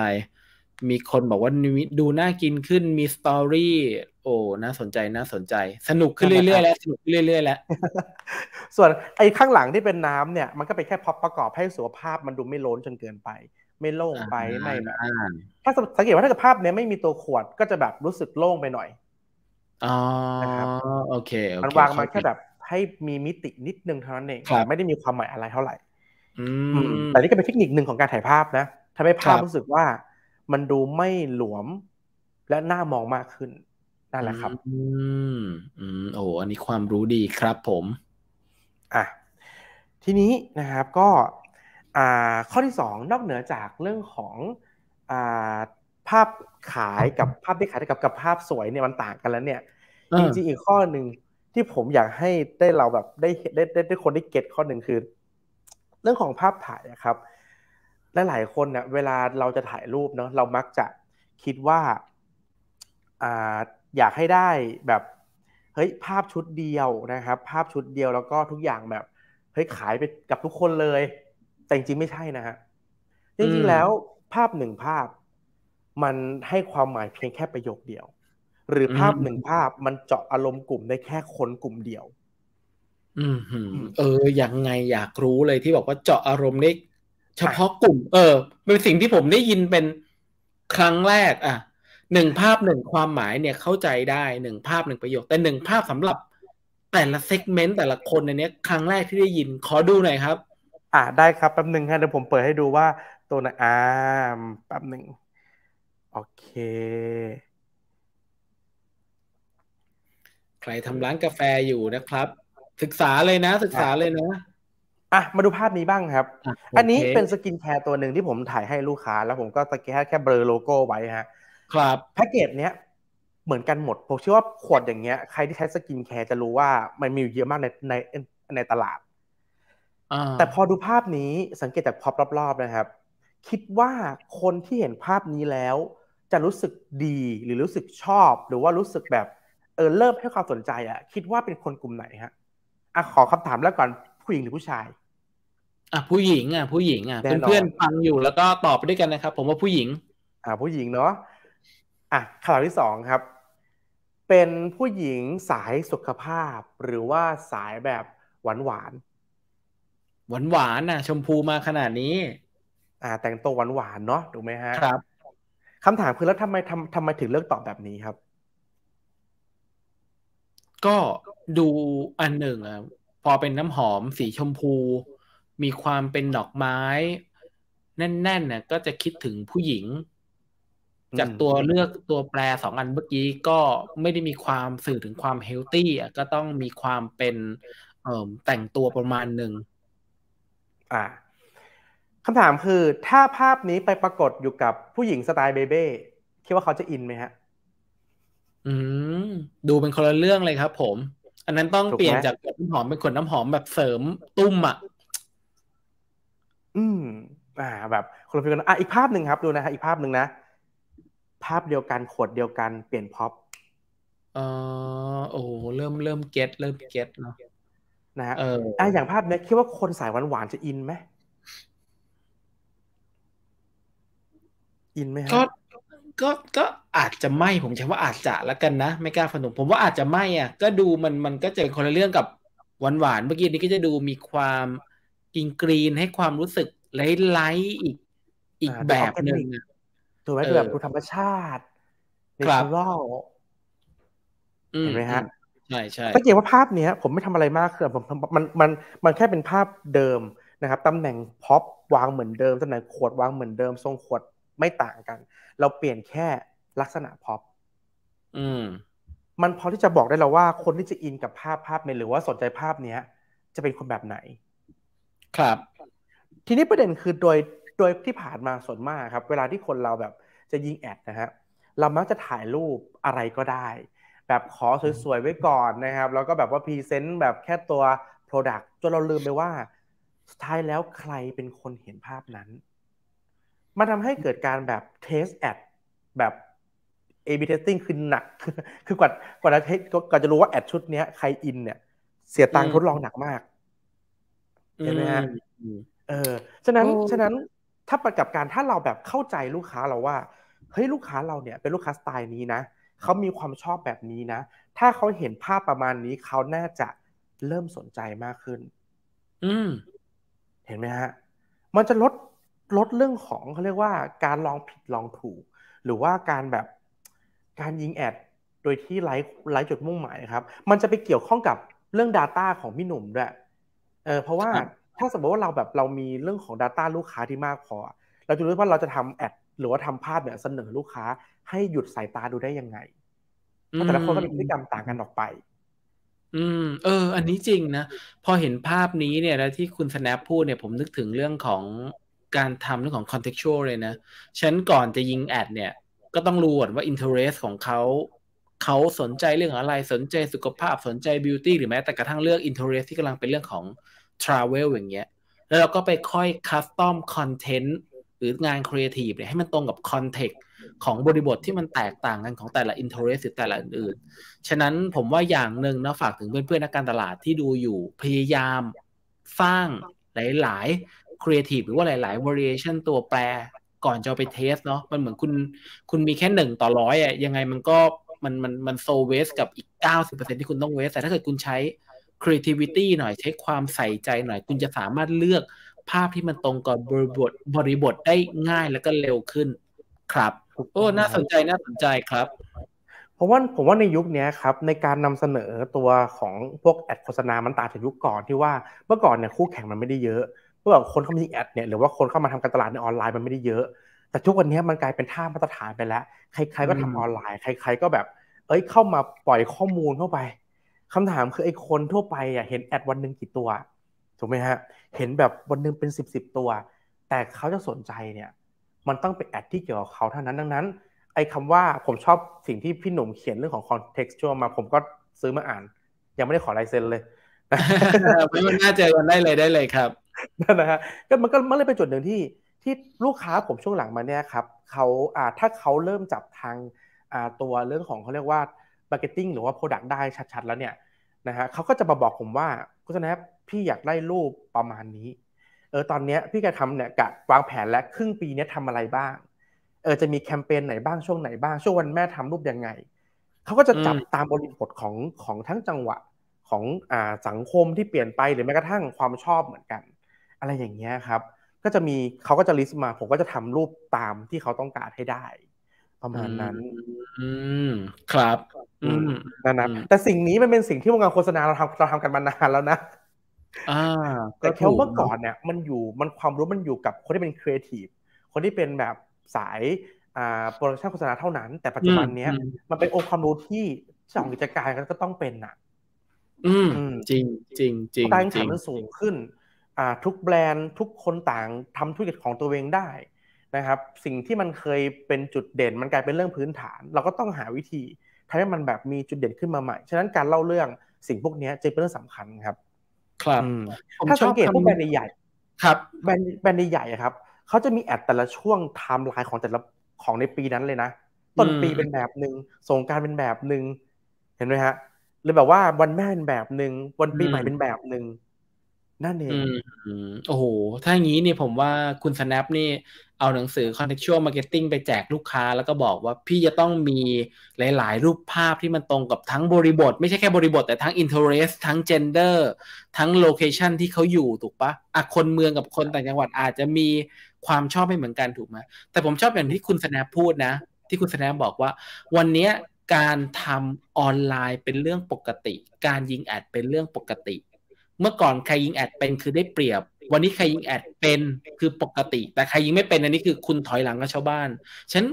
มีคนบอกว่าดูน่ากินขึ้นมีสตอรี่โอ้น่าสนใจน่าสนใจ สนุกขึ้นเรื่อยๆแล้วสนุกขึ้นเรื่อยๆแล้วส่วนไอ้ข้างหลังที่เป็นน้ำเนี่ย มันก็เป็นแค่พอประกอบให้สุขภาพมันดูไม่ล้นจนเกินไปไม่โล่งไปไม่แบบถ้าสังเกตว่าถ้าเกิดภาพเนี้ยไม่มีตัวขวดก็จะแบบรู้สึกโล่งไปหน่อยอ๋อโอเคมันวางมาแค่แบบให้มีมิตินิดนึงเท่านั้นเองไม่ได้มีความหมายอะไรเท่าไหร่แต่นี่ก็เป็นเทคนิคหนึ่งของการถ่ายภาพนะทำให้ภาพรู้สึกว่ามันดูไม่หลวมและน่ามองมากขึ้นนั่นแหละครับอืมอืมโอ้อันนี้ความรู้ดีครับผมอ่ะทีนี้นะครับก็ข้อที่2นอกเหนือจากเรื่องของอภาพขายกับภาพที่ขายกับกับภาพสวยเนี่ยมันต่างกันแล้วเนี่ยจริงๆอีกข้อหนึ่งที่ผมอยากให้ได้เราแบบได้ได้ได้ได้คนได้เก็ตข้อหนึ่งคือ เรื่องของภาพถ่ายนะครับและหลายคนเนี่ยเวลาเราจะถ่ายรูปเนาะเรามักจะคิดว่าอ่าอยากให้ได้แบบเฮ้ยภาพชุดเดียวนะครับ ภาพชุดเดียวแล้วก็ทุกอย่างแบบเฮ้ยขายไปกับทุกคนเลยแต่จริงๆไม่ใช่นะฮะจริงๆแล้วภาพหนึ่งภาพมันให้ความหมายเพียงแค่ประโยคเดียว หรือภาพหนึ่งภาพมันเจาะอารมณ์กลุ่มได้แค่คนกลุ่มเดียวอืมเออยังไงอยากรู้เลยที่บอกว่าเจาะอารมณ์ได้เฉพาะกลุ่ม เออเป็นสิ่งที่ผมได้ยินเป็นครั้งแรก อ่ะหนึ่งภาพหนึ่งความหมายเนี่ยเข้าใจได้หนึ่งภาพหนึ่งประโยคแต่หนึ่งภาพสำหรับแต่ละเซกเมนต์แต่ละคนในนี้ครั้งแรกที่ได้ยิน ขอดูหน่อยครับอ่ะได้ครับแป๊บหนึ่งฮะเดี๋ยวผมเปิดให้ดูว่าตัวไหนอ่าแป๊บหนึ่งโอเค ใครทำร้านกาแฟอยู่นะครับ ศึกษาเลยนะ ศึกษาเลยนะอ่ะมาดูภาพนี้บ้างครับ อันนี้เป็นสกินแคร์ตัวหนึ่งที่ผมถ่ายให้ลูกค้าแล้วผมก็สแกนแค่เบอร์โลโก้ไว้ฮะครับแพ็กเกจเนี้ย เหมือนกันหมดผมเชื่อว่าขวดอย่างเงี้ย ใครที่ใช้สกินแคร์จะรู้ว่ามันมีอยู่เยอะมากในในในตลาดแต่พอดูภาพนี้สังเกตจากพอบรอบ ๆ นะครับ คิดว่าคนที่เห็นภาพนี้แล้ว จะรู้สึกดีหรือรู้สึกชอบ หรือว่ารู้สึกแบบเออเริ่มให้ความสนใจอะคิดว่าเป็นคนกลุ่มไหนฮะอ่ะขอคำถามแล้วก่อนผู้หญิงหรือผู้ชายอ่ะผู้หญิงอ่ะผู้หญิงอ่ะเพื่อนๆฟังอยู่แล้วก็ตอบไปด้วยกันนะครับ ผมว่าผู้หญิงอ่าผู้หญิงเนาะอ่ะข่าวที่สองครับ เป็นผู้หญิงสายสุขภาพ หรือว่าสายแบบหวานหวานหวานหวานนะชมพูมาขนาดนี้ อ่าแต่งตัวหวานหวานเนาะถูกไหมฮะ ครับคำถามคือแล้วทำไมทำทำไมถึงเลือกตอบแบบนี้ครับ ก็ดูอันหนึ่งอะพอเป็นน้ำหอมสีชมพู มีความเป็นดอกไม้ แน่นๆน่ะก็จะคิดถึงผู้หญิง จากตัวเลือกตัวแปรสองอันเมื่อกี้ก็ไม่ได้มีความสื่อถึงความเฮลตี้ก็ต้องมีความเป็นแต่งตัวประมาณหนึ่ง่าคำถามคือ ถ้าภาพนี้ไปปรากฏอยู่กับผู้หญิงสไตล์เบเบ้คิดว่าเขาจะอินไหมฮะอืม ดูเป็นคนละเรื่องเลยครับผม อันนั้นต้องเปลี่ยนจากขวดน้ำหอมเป็นขวดน้ำหอมแบบเสริมตุ้มอ่ะ อืมอ่า แบบ คนละฟิกันอ่ะ อีกภาพหนึ่งครับ ดูนะฮะ อีกภาพหนึ่งนะ ภาพเดียวกันขวดเดียวกัน เปลี่ยนพ็อปเออโอ้เริ่มเริ่มเก็ตเริ่มเก็ตเนาะนะฮะอ่าอย่างภาพเนี้ยคิดว่าคนสายหวานหวานจะอินไหม อินไหมฮะ ก็ ก็ก็อาจจะไม่ผมใช้ว่าอาจจะแล้วกันนะ ไม่กล้าฟันุงผมว่าอาจจะไม่อ่ะ ก็ดูมัน มันก็เจอคนละเรื่องกับหวานหวานเมื่อกี้นี้ก็จะดูมีความกินกรีนให้ความรู้สึกไลท์อีก อีกแบบหนึ่งถูกไหมแบบดูธรรมชาติเนเชอรัลเห็นไหมฮะใช่ใช่ก็เกยวับภาพเนี้ย ผมไม่ทำอะไรมากคือผมมันมันมันแค่เป็นภาพเดิมนะครับตำแหน่งพ็อปวางเหมือนเดิมตำแหน่งขวดวางเหมือนเดิมทรงขวดไม่ต่างกัน เราเปลี่ยนแค่ลักษณะพ็อปอืม มันพอที่จะบอกได้แล้วว่าคนที่จะอินกับภาพภาพนี้หรือว่าสนใจภาพเนี้ย จะเป็นคนแบบไหน ครับ ทีนี้ประเด็นคือโดยโดยที่ผ่านมาส่วนมากครับ เวลาที่คนเราแบบจะยิงแอดนะฮะเรามักจะถ่ายรูปอะไรก็ได้แบบขอสวยๆ ไว้ก่อนนะครับ แล้วก็แบบว่าพรีเซนต์แบบแค่ตัว Product จนเราลืมไปว่าสุดท้ายแล้วใครเป็นคนเห็นภาพนั้น มันทำให้เกิดการแบบเทสแอดแบบ A/B testing คือหนัก คือกว่ากว่าจะกว่าจะรู้ว่าแอดชุดนี้ใครอินเนี่ย เสียตังค์ทดลองหนักมากเห็นไหมฮะเออฉะนั้นฉะนั้นถ้าประกับการถ้าเราแบบเข้าใจลูกค้าเราว่า เฮ้ยลูกค้าเราเนี่ยเป็นลูกค้าสไตล์นี้นะเขามีความชอบแบบนี้นะ ถ้าเขาเห็นภาพประมาณนี้เขาน่าจะเริ่มสนใจมากขึ้นอืมเห็นไหมฮะ มันจะลดลดเรื่องของเขาเรียกว่า การลองผิดลองถูก หรือว่าการแบบการยิงแอดโดยที่ไร้ไร้จุดมุ่งหมายครับ มันจะไปเกี่ยวข้องกับเรื่อง Data ของพี่หนุ่มด้วย เออเพราะว่าถ้าสมมติว่าเราแบบเรามีเรื่องของ Data ลูกค้าที่มากพอเราจะรู้ว่าเราจะทำแอดหรือว่าทำภาพเนี่ยเสนอลูกค้าให้หยุดสายตาดูได้ยังไงแต่ละคนก็มีพฤติกรรมต่างกันออกไป อืม เออ อันนี้จริงนะ พอเห็นภาพนี้เนี่ยแล้วที่คุณ snap พูดเนี่ย ผมนึกถึงเรื่องของการทำเรื่องของ contextual เลยนะ ฉันก่อนจะยิงแอดเนี่ย ก็ต้องรู้ก่อนว่า interest ของเขา เขาสนใจเรื่องอะไรสนใจสุขภาพสนใจ beauty หรือแม้แต่กระทั่งเลืกอน interest ที่กำลังเป็นเรื่องของ travel อย่างเงี้ย แล้วเราก็ไปค่อย custom content หรืองาน creative เนี่ยให้มันตรงกับ context ของบริบทที่มันแตกต่างกัน ของแต่ละ i n t e r e ร t หรือแต่ละอื่น ฉะนั้นผมว่าอย่างหนึ่งนะฝากถึงเพื่อนๆ นักการตลาดที่ดูอยู่พยายามสร้างหลายๆครีเอทีฟหรือว่าหลาย ๆ variation ตัวแปรก่อนจะไปเทสเนาะมันเหมือนคุณ คุณมีแค่หนึ่งต่อร้อยอะยังไงมันก็มันมันมันโซเวสกับอีก 90%ที่คุณต้องเวส แต่ถ้าเกิดคุณใช้ creativity หน่อยใช้ความใส่ใจหน่อย คุณจะสามารถเลือกภาพที่มันตรงกับบริบทบริบทได้ง่ายแล้วก็เร็วขึ้นครับโอ้น่าสนใจน่าสนใจครับ เพราะว่าผมว่าในยุคนี้ครับในการนำเสนอตัวของพวกแอดโฆษณามันต่างจากยุคก่อนที่ว่าเมื่อก่อนเนี่ยคู่แข่งมันไม่ได้เยอะเมื่อก่อนคนเข้ามาิงแอดเนี่ยหรือว่าคนเข้ามาทำการตลาดในออนไลน์มันไม่ได้เยอะ แต่ทุกวันนี้มันกลายเป็นท่ามาตรฐานไปแล้ว ใครๆก็ทำออนไลน์ใครๆ ก็แบบเอ้ยเข้ามาปล่อยข้อมูลเข้าไป คำถามคือไอ้คนทั่วไปอ่ะเห็นแอดวันหนึ่งกี่ตัวถูกไหมฮะ เห็นแบบวันหนึ่งเป็นสิบสิบตัว แต่เขาจะสนใจเนี่ยมันต้องเป็นแอดที่เกี่ยวกับเขาเท่านั้น ดังนั้น ไอ้คาว่าผมชอบสิ่งที่พี่หนุ่มเขียนเรื่องของคนเท็กซ์ u a วมาผมก็ซื้อมาอ่าน ยังไม่ได้ขอลายเซ็นเลยไม่มันน่าจะันได้เลยได้เลยครับนนะฮะก็มันก็มันเลยเป็นจุดหนึ่งที่ ที่ลูกค้าผมช่วงหลังมาเนี่ยครับเขาอ่าถ้าเขาเริ่มจับทางอ่าตัวเรื่องของเขาเรียกว่า marketing หรือว่า product ได้ชัดๆแล้วเนี่ยนะฮะเขาก็จะมาบอกผมว่าคุณแนบพี่อยากได้รูปประมาณนี้เออตอนเนี้ยพี่แกทำเนี่ยกะวางแผนและครึ่งปีเนี้ยทำอะไรบ้างเออจะมีแคมเปญไหนบ้างช่วงไหนบ้าง ช่วงวันแม่ทำรูปยังไงเขาก็จะจับตามบริบทของของทั้งจังหวะของอ่าสังคมที่เปลี่ยนไปหรือแม้กระทั่งความชอบเหมือนกัน อะไรอย่างเงี้ยครับ ก็จะมีเขาก็จะลิสต์มาผมก็จะทำรูปตามที่เขาต้องการให้ได้ ประมาณนั้น อืมครับอืมนะครับแต่สิ่งนี้มันเป็นสิ่งที่วงการโฆษณาเราทำเราทำกันมานานแล้วนะแต่แค่เมื่อก่อนเนี่ยมันอยู่มันความรู้มันอยู่กับคนที่เป็นครีเอทีฟคนที่เป็นแบบสายโปรดักชันโฆษณาเท่านั้นแต่ปัจจุบันเนี้ยมันเป็นองค์ความรู้ที่สองกิจการก็ต้องเป็นอ่ะอืมจริงจริงจริงการแข่งขันมันสูงขึ้นอ่าทุกแบรนด์ทุกคนต่างทำธุรกิจของตัวเองได้ นะครับ สิ่งที่มันเคยเป็นจุดเด่น มันกลายเป็นเรื่องพื้นฐาน เราก็ต้องหาวิธีทำให้มันแบบมีจุดเด่นขึ้นมาใหม่ฉะนั้นการเล่าเรื่องสิ่งพวกนี้จะเป็นเรื่องสำคัญครับครับถ้าสังเกตพวกแบรนด์ใหญ่ครับแบรนด์แบรนด์ใหญ่ครับเขาจะมีแอดแต่ละช่วงไทม์ไลน์ของแต่ละของในปีนั้นเลยนะต้นปีเป็นแบบหนึ่งสงการเป็นแบบหนึ่งเห็นไหมฮะหรือแบบว่าวันแม่เป็นแบบหนึ่งวันปีใหม่เป็นแบบหนึ่งนั่นเองโอ้โห ถ้างี้นี่ผมว่าคุณ snap นี่เอาหนังสือ contextual marketing ไปแจกลูกค้าแล้วก็บอกว่าพี่จะต้องมีหลาย ๆ รูปภาพที่มันตรงกับทั้งบริบท ไม่ใช่แค่บริบทแต่ทั้ง interest ทั้ง gender ทั้ง location ที่เขาอยู่ถูกปะอะคนเมืองกับคนต่างจังหวัดอาจจะมีความชอบไม่เหมือนกันถูกไหมแต่ผมชอบอย่างที่คุณ snap พูดนะ ที่คุณ snap บอกว่าวันนี้การทำออนไลน์เป็นเรื่องปกติ การยิงแอดเป็นเรื่องปกติเมื่อก่อนใครยิงแอดเป็นคือได้เปรียบ วันนี้ใครยิงแอดเป็นคือปกติ แต่ใครยิงไม่เป็นอันนี้คือคุณถอยหลังกับชาวบ้านฉัน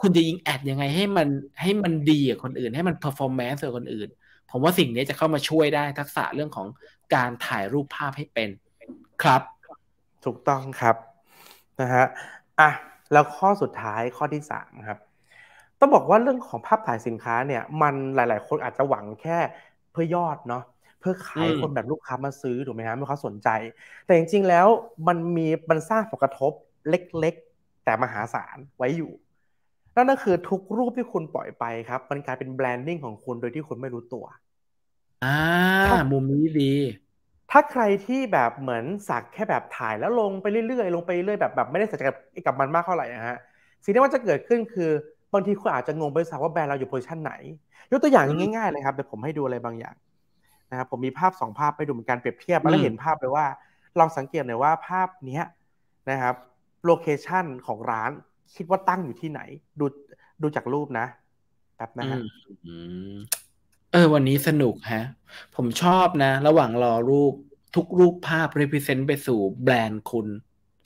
คุณจะยิงแอดยังไงให้มันให้มันดีกับคนอื่น ให้มันเพอร์ฟอร์แมนซ์กับคนอื่น ผมว่าสิ่งนี้จะเข้ามาช่วยได้ทักษะเรื่องของการถ่ายรูปภาพให้เป็น ครับ ถูกต้องครับนะฮะ อ่ะแล้วข้อสุดท้ายข้อที่สามครับ ต้องบอกว่าเรื่องของภาพถ่ายสินค้าเนี่ย มันหลาย ๆ คนอาจจะหวังแค่เพื่อยอดเนาะเพื่อขายคนแบบลูกค้ามาซื้อ ถูกไหมฮะลูกค้าสนใจ แต่จริงๆ แล้วมันมีมันสร้างผลกระทบเล็กๆ แต่มหาศาล ไว้อยู่นั่นก็คือทุกรูปที่คุณปล่อยไปครับ มันกลายเป็นแบรนดิ้งของคุณโดยที่คุณไม่รู้ตัว อ่ามุมนี้ดี ถ้าใครที่แบบเหมือนสักแค่แบบถ่ายแล้วลงไปเรื่อยๆ ลงไปเรื่อยแบบแบบไม่ได้สนใจกับกับมันมากเท่าไหร่นะฮะสิ่งที่มันจะเกิดขึ้นคือบางทีคุณอาจจะงงไปสักว่าแบรนด์เราอยู่โพสิชันไหน ยกตัวอย่างง่ายๆเลยครับเดี๋ยวผมให้ดูอะไรบางอย่างนะครับผมมีภาพสองภาพไปดูเหมือนกันเปรียบเทียบ แล้วเห็นภาพเลยว่า ลองสังเกตหน่อยว่าภาพเนี้ย นะครับโลเคชันของร้าน คิดว่าตั้งอยู่ที่ไหน ดูดูจากรูปนะแบบนะฮะเออ วันนี้สนุกฮะผมชอบนะ ระหว่างรอรูปทุกรูปภาพ represent ไปสู่แบรนด์คุณ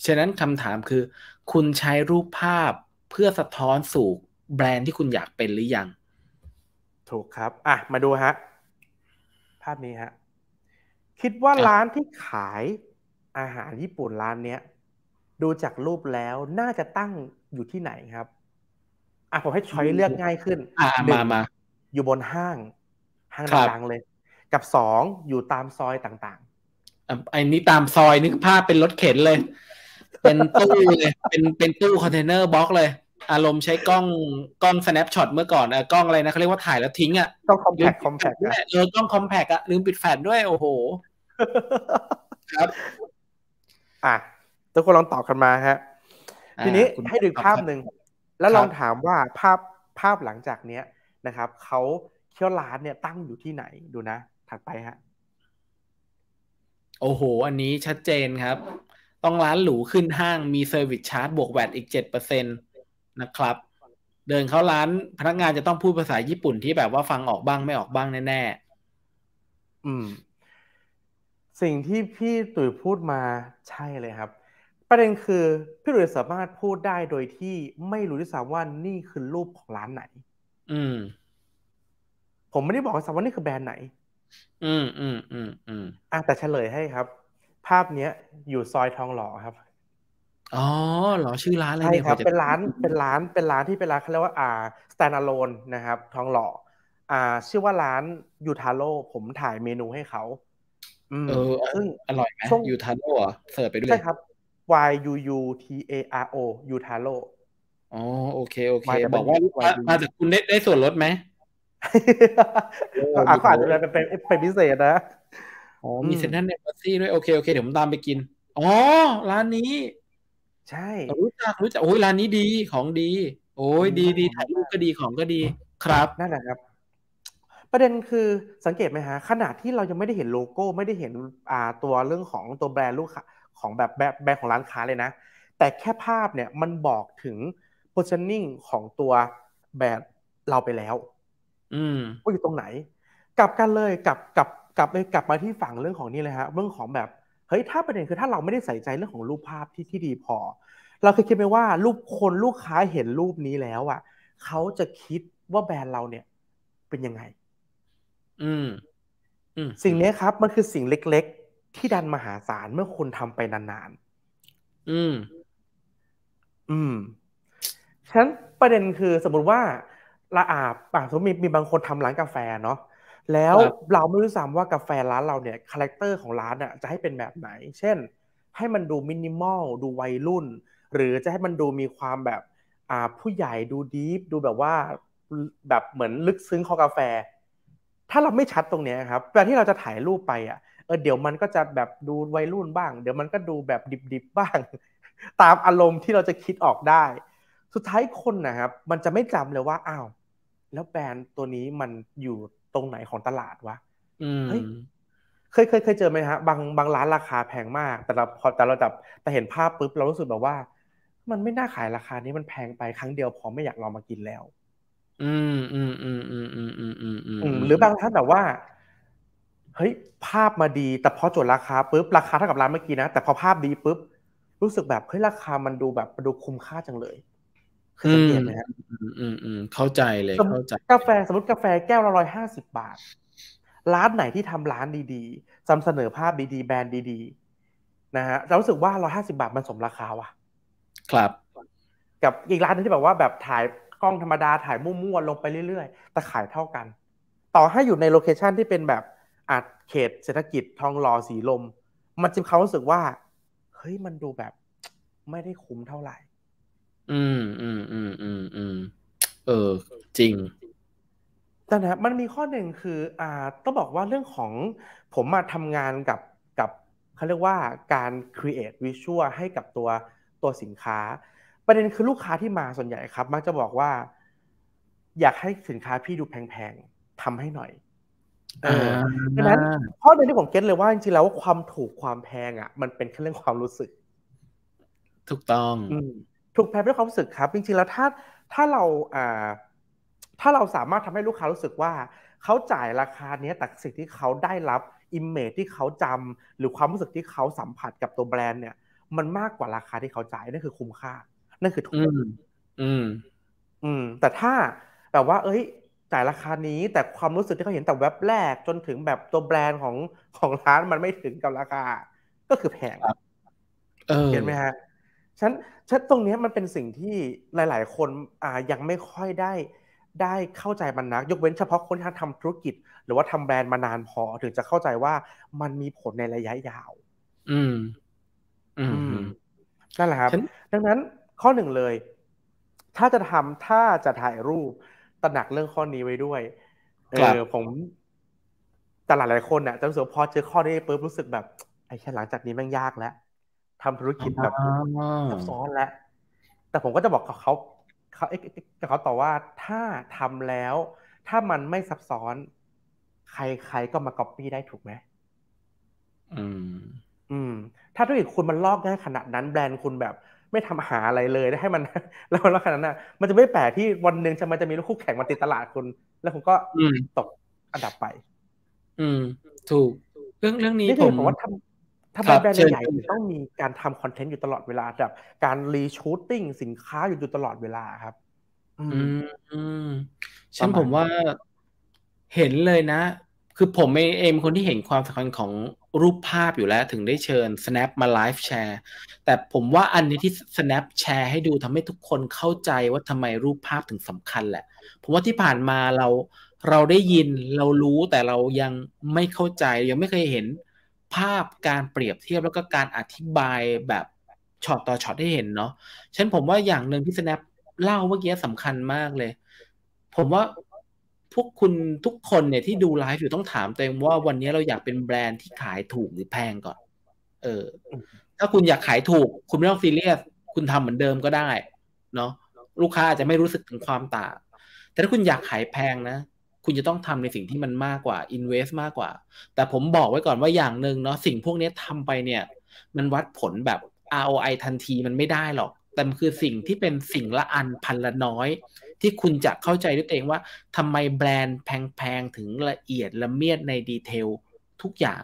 ฉะนั้นคำถามคือ คุณใช้รูปภาพเพื่อสะท้อนสู่แบรนด์ที่คุณอยากเป็นหรือยังถูกครับ อ่ะ มาดูฮะาพนี้ฮะคิดว่าร้านที่ขายอาหารญี่ปุ่นร้านเนี้ย ดูจากรูปแล้วน่าจะตั้งอยู่ที่ไหนครับ อ่ะ ผมให้ช้อยเลือกง่ายขึ้น อ่มามาอยู่บนห้าง ห้างดังเลย กับสองอยู่ตามซอยต่างๆอันนี้ตามซอยนึกภาพเป็นรถเข็นเลย เป็นตู้เลย เป็นเป็นตู้คอนเทนเนอร์บล็อกเลยอารมณ์ใช้กล้องกล้อง snapshot เมื่อก่อนอะกล้องอะไรนะเขาเรียกว่าถ่ายแล้วทิ้งอะกล้องคอมแพคคอมแพคเออกล้องคอมแพคอะลืมปิดแฟลชด้วย โอ้โหครับ อ่ะทุกคนลองตอบกันมาฮะทีนี้ให้ดูภาพหนึ่ง แล้วลองถามว่าภาพภาพหลังจากเนี้ยนะครับเขาเที่ยวร้านเนี่ยตั้งอยู่ที่ไหนดูนะ ถัดไปฮะโอ้โห อันนี้ชัดเจนครับ ต้องร้านหรูขึ้นห้างมีเซอร์วิสชาร์จบวกแวตอีกเจ็ดเปอร์เซ็นต์นะครับ เดินเข้าร้านพนักงานจะต้องพูดภาษาญี่ปุ่นที่แบบว่าฟังออกบ้างไม่ออกบ้างแน่ๆอืม สิ่งที่พี่ตุ๋ยพูดมาใช่เลยครับประเด็นคือพี่ตุ๋ยสามารถพูดได้โดยที่ไม่รู้ด้วยซ้ำว่านี่คือรูปของร้านไหน อืม ผมไม่ได้บอกซ้ำว่านี่คือแบรนด์ไหน อืมอืมอืมอืมอ่ะแต่เฉลยให้ครับ ภาพเนี้ย อยู่ซอยทองหล่อครับอ๋อเหรอชื่อร้านอะไรเนี่ยครับเป็นร้านเป็นร้านเป็นร้านที่เป็นร้านเขาเรียกว่า อ่า stand alone นะครับทองหล่ออ่าชื่อว่าร้านยูทาโร่ผมถ่ายเมนูให้เขาเออซึ่งอร่อยไหมยูทาโร่เสิร์ฟไปด้วยใช่ครับ y u u t a r o ยูทาโร่อ๋อโอเคโอเค บอกว่ามาจากคุณได้ได้ส่วนลดไหมอาขวานจะเป็นเป็นพิเศษนะ อ๋อ มีเซ็นทรัลเนปซี่ด้วยโอเคโอเคเดี๋ยวผมตามไปกินอ๋อร้านนี้ช่รู้จักรู้จักโอ้ยร้านนี้ดีของดี โอ้ยดีดีถ่ายรูปก็ดีของก็ดีครับนั่นแหละครับ ประเด็นคือสังเกตไหมฮะ ขนาดที่เรายังไม่ได้เห็นโลโก้ไม่ได้เห็นอ่าตัวเรื่องของตัวแบรนด์ลูกค้าของแบบแบรนด์ของร้านค้าเลยนะแต่แค่ภาพเนี่ยมันบอกถึง positioning ของตัวแบรนด์เราไปแล้ว อืมว่าอยู่ตรงไหน กลับกันเลยกลับกลับกลับไปกลับมาที่ฝั่งเรื่องของนี่เลยฮะเรื่องของแบบเฮ้ยถ้าประเด็นคือถ้าเราไม่ได้ใส่ใจเรื่องของรูปภาพที่ที่ดีพอ เราเคยคิดไหมว่ารูปคนลูกค้าเห็นรูปนี้แล้ว อ่ะเขาจะคิดว่าแบรนด์เราเนี่ย เป็นยังไง อืมสิ่งนี้ครับ มันคือสิ่งเล็กๆ ที่ดันมหาศาลเมื่อคุณทำไปนานๆอืม อืมฉะนั้นประเด็นคือสมมติว่า ละอาบสมมติมีบางคนทำร้านกาแฟ เนาะแล้วเราไม่รู้สัมว่ากาแฟร้านเราเนี่ยคาแรคเตอร์ของร้านอ่ะจะให้เป็นแบบไหน เช่น ให้มันดูมินิมอล ดูวัยรุ่น หรือจะให้มันดูมีความแบบอ่าผู้ใหญ่ดูดีฟดูแบบว่าแบบเหมือนลึกซึ้งคอกาแฟ ถ้าเราไม่ชัดตรงนี้ครับแวลที่เราจะถ่ายรูปไปอ่ะเออเดี๋ยวมันก็จะแบบดูวัยรุ่นบ้าง เดี๋ยวมันก็ดูแบบดิบๆบ้าง ตามอารมณ์ที่เราจะคิดออกได้ สุดท้ายคนนะครับมันจะไม่จำเลยว่าอ้าวแล้วแบรนด์ตัวนี้มันอยู่ตรงไหนของตลาดวะเฮ้ย เคย เคย เคย เจอไหมฮะ บาง บางร้านราคาแพงมาก แต่เราพอ แต่เราแับแต่เห็นภาพปุ๊บ เรารู้สึกแบบว่า มันไม่น่าขายราคา นี้มันแพงไปครั้งเดียว พอไม่อยากลองมากินแล้ว อืมอืมอืมอืมอืมอืมอืมอืมหรือบางท่านแบบว่า เฮ้ย ภาพมาดี แต่พอจดราคาปุ๊บ ราคาเท่ากับร้านเมื่อกี้นะ แต่พอภาพดีปุ๊บ รู้สึกแบบ เฮ้ย ราคามันดูแบบมันดูคุ้มค่าจังเลยเือสังเกตไหมครับอืมอืมเข้าใจเลย เข้าใจ กาแฟ สมมติกาแฟแก้วละร้อยห้าสิบบาท ร้านไหนที่ทำร้านดีๆนำเสนอภาพดี ๆ แบรนด์ดีๆ นะฮะ เรารู้สึกว่าร้อยห้าสิบาทมันสมราคาว่ะครับ กับอีกร้านนึงที่แบบว่าแบบถ่ายกล้องธรรมดา ถ่ายมั่ว ๆ ลงไปเรื่อย ๆ แต่ขายเท่ากัน ต่อให้อยู่ในโลเคชันที่เป็นแบบอาจเขตเศรษฐกิจทองหล่อสีลม มันจะเขารู้สึกว่า เฮ้ย มันดูแบบไม่ได้คุ้มเท่าไหร่อืมอืมอืมอืมอืมเออจริง แต่นะมันมีข้อหนึ่งคือ อ่าต้องบอกว่าเรื่องของ ผมมาทำงานกับกับเขาเรียกว่าการ create visual ให้กับตัวตัวสินค้า ประเด็นคือลูกค้าที่มาส่วนใหญ่ครับ มักจะบอกว่า อยากให้สินค้าพี่ดูแพงๆทำให้หน่อยดังนั้นข้อหนึ่งที่ผมเก็ตเลยว่าจริงๆแล้วความถูกความแพง อ่ะ มันเป็นแค่เรื่องความรู้สึกถูกต้องถูกแปลด้วยความรู้สึกครับจริงๆแล้วถ้าถ้าเราถ้าเราสามารถทำให้ลูกค้ารู้สึกว่าเขาจ่ายราคาเนี้ยแต่สิ่งที่เขาได้รับอิมเมจที่เขาจำ หรือความรู้สึกที่เขาสัมผัสกับตัวแบรนด์เนี่ย มันมากกว่าราคาที่เขาจ่ายนั่นคือคุ้มค่า นั่นคือถูกอืม อืม แต่ถ้าแบบว่า เอ้ยจ่ายราคานี้แต่ความรู้สึกที่เขาเห็นแต่เว็บแรก จนถึงแบบตัวแบรนด์ของของร้านมันไม่ถึงกับราคาก็คือแพงเห็นไหมฮะฉันฉันตรงนี้มันเป็นสิ่งที่หลาย ๆ คน อ่า ยังไม่ค่อย ได้ ได้เข้าใจ มันนัก ยกเว้นเฉพาะคน ที่ทำธุรกิจ หรือว่าทำแบรนด์มานานพอ ถึงจะเข้าใจว่ามันมีผลใน ระยะ ยาว อืม อืมนั่นแหละครับดังนั้นข้อหนึ่งเลย ถ้าจะทำถ้าจะถ่ายรูป ตระหนักเรื่องข้อนี้ ไว้ด้วย เออ ผมแต่หลายหลายคนเนี่ยจะรู้สึกพอเจอ ข้อ นี้ปุ๊บรู้สึก แบบ ไอ้แค่หลัง จาก นี้มันยาก แล้วทำธุรกิจแบบซับซ้อนแล้วแต่ผมก็จะบอกกับเขาเขากับเขาต่อว่าถ้าทำแล้ว ถ้ามันไม่ซับซ้อน ใครใครก็มาก๊อปปี้ได้ถูกไหมอืม อืม ถ้าธุรกิจคุณมันลอกง่ายขนาดนั้น แบรนด์คุณแบบ ไม่ทำหาอะไรเลยได้ให้มัน แล้วนลอกขนาดนั้นมันจะไม่แปลกที่วันหนึ่งจะมันจะมีลูกคู่แข่งมาติดตลาดคุณ แล้วคุณก็ตกอันดับไป อืม ถูก เรื่องเรื่องนี้ผมว่าทำถ้าแบรนด์ใหญ่ต้องมีการทำคอนเทนต์อยู่ตลอดเวลาแบบการรีชูตติ้งสินค้าอยู่ตลอดเวลาครับ อืมฉันผมว่าเห็นเลยนะ คือผมเองคนที่เห็นความสำคัญของรูปภาพอยู่แล้ว ถึงได้เชิญ Snap มาไลฟ์แชร์แต่ผมว่าอันนี้ที่ Snap แชร์ให้ดูทำให้ทุกคนเข้าใจว่าทำไมรูปภาพถึงสำคัญแหละ ผมว่าที่ผ่านมาเราเราได้ยินเรารู้แต่เรายังไม่เข้าใจยังไม่เคยเห็นภาพการเปรียบเทียบแล้วก็การอธิบายแบบช็อตต่อช็อตให้เห็นเนาะฉันผมว่าอย่างหนึ่งที่ snap เล่าเมื่อกี้สำคัญมากเลย ผมว่าพวกคุณทุกคนเนี่ยที่ดูไลฟ์อยู่ต้องถามตัวเองว่าวันนี้เราอยากเป็นแบรนด์ที่ขายถูกหรือแพงก่อน เออ ถ้าคุณอยากขายถูกคุณไม่ต้องซีเรียส คุณทำเหมือนเดิมก็ได้ เนาะลูกค้าอาจจะไม่รู้สึกถึงความต่างแต่ถ้าคุณอยากขายแพงนะคุณจะต้องทำในสิ่งที่มันมากกว่า invest มากกว่า แต่ผมบอกไว้ก่อนว่าอย่างหนึ่งเนาะสิ่งพวกนี้ทำไปเนี่ย มันวัดผลแบบ ROI ทันทีมันไม่ได้หรอก แต่มันคือสิ่งที่เป็นสิ่งละอันพันละน้อย ที่คุณจะเข้าใจด้วยตัวเองว่าทำไมแบรนด์แพงๆ ถึงละเอียด ละเมียดในดีเทลทุกอย่าง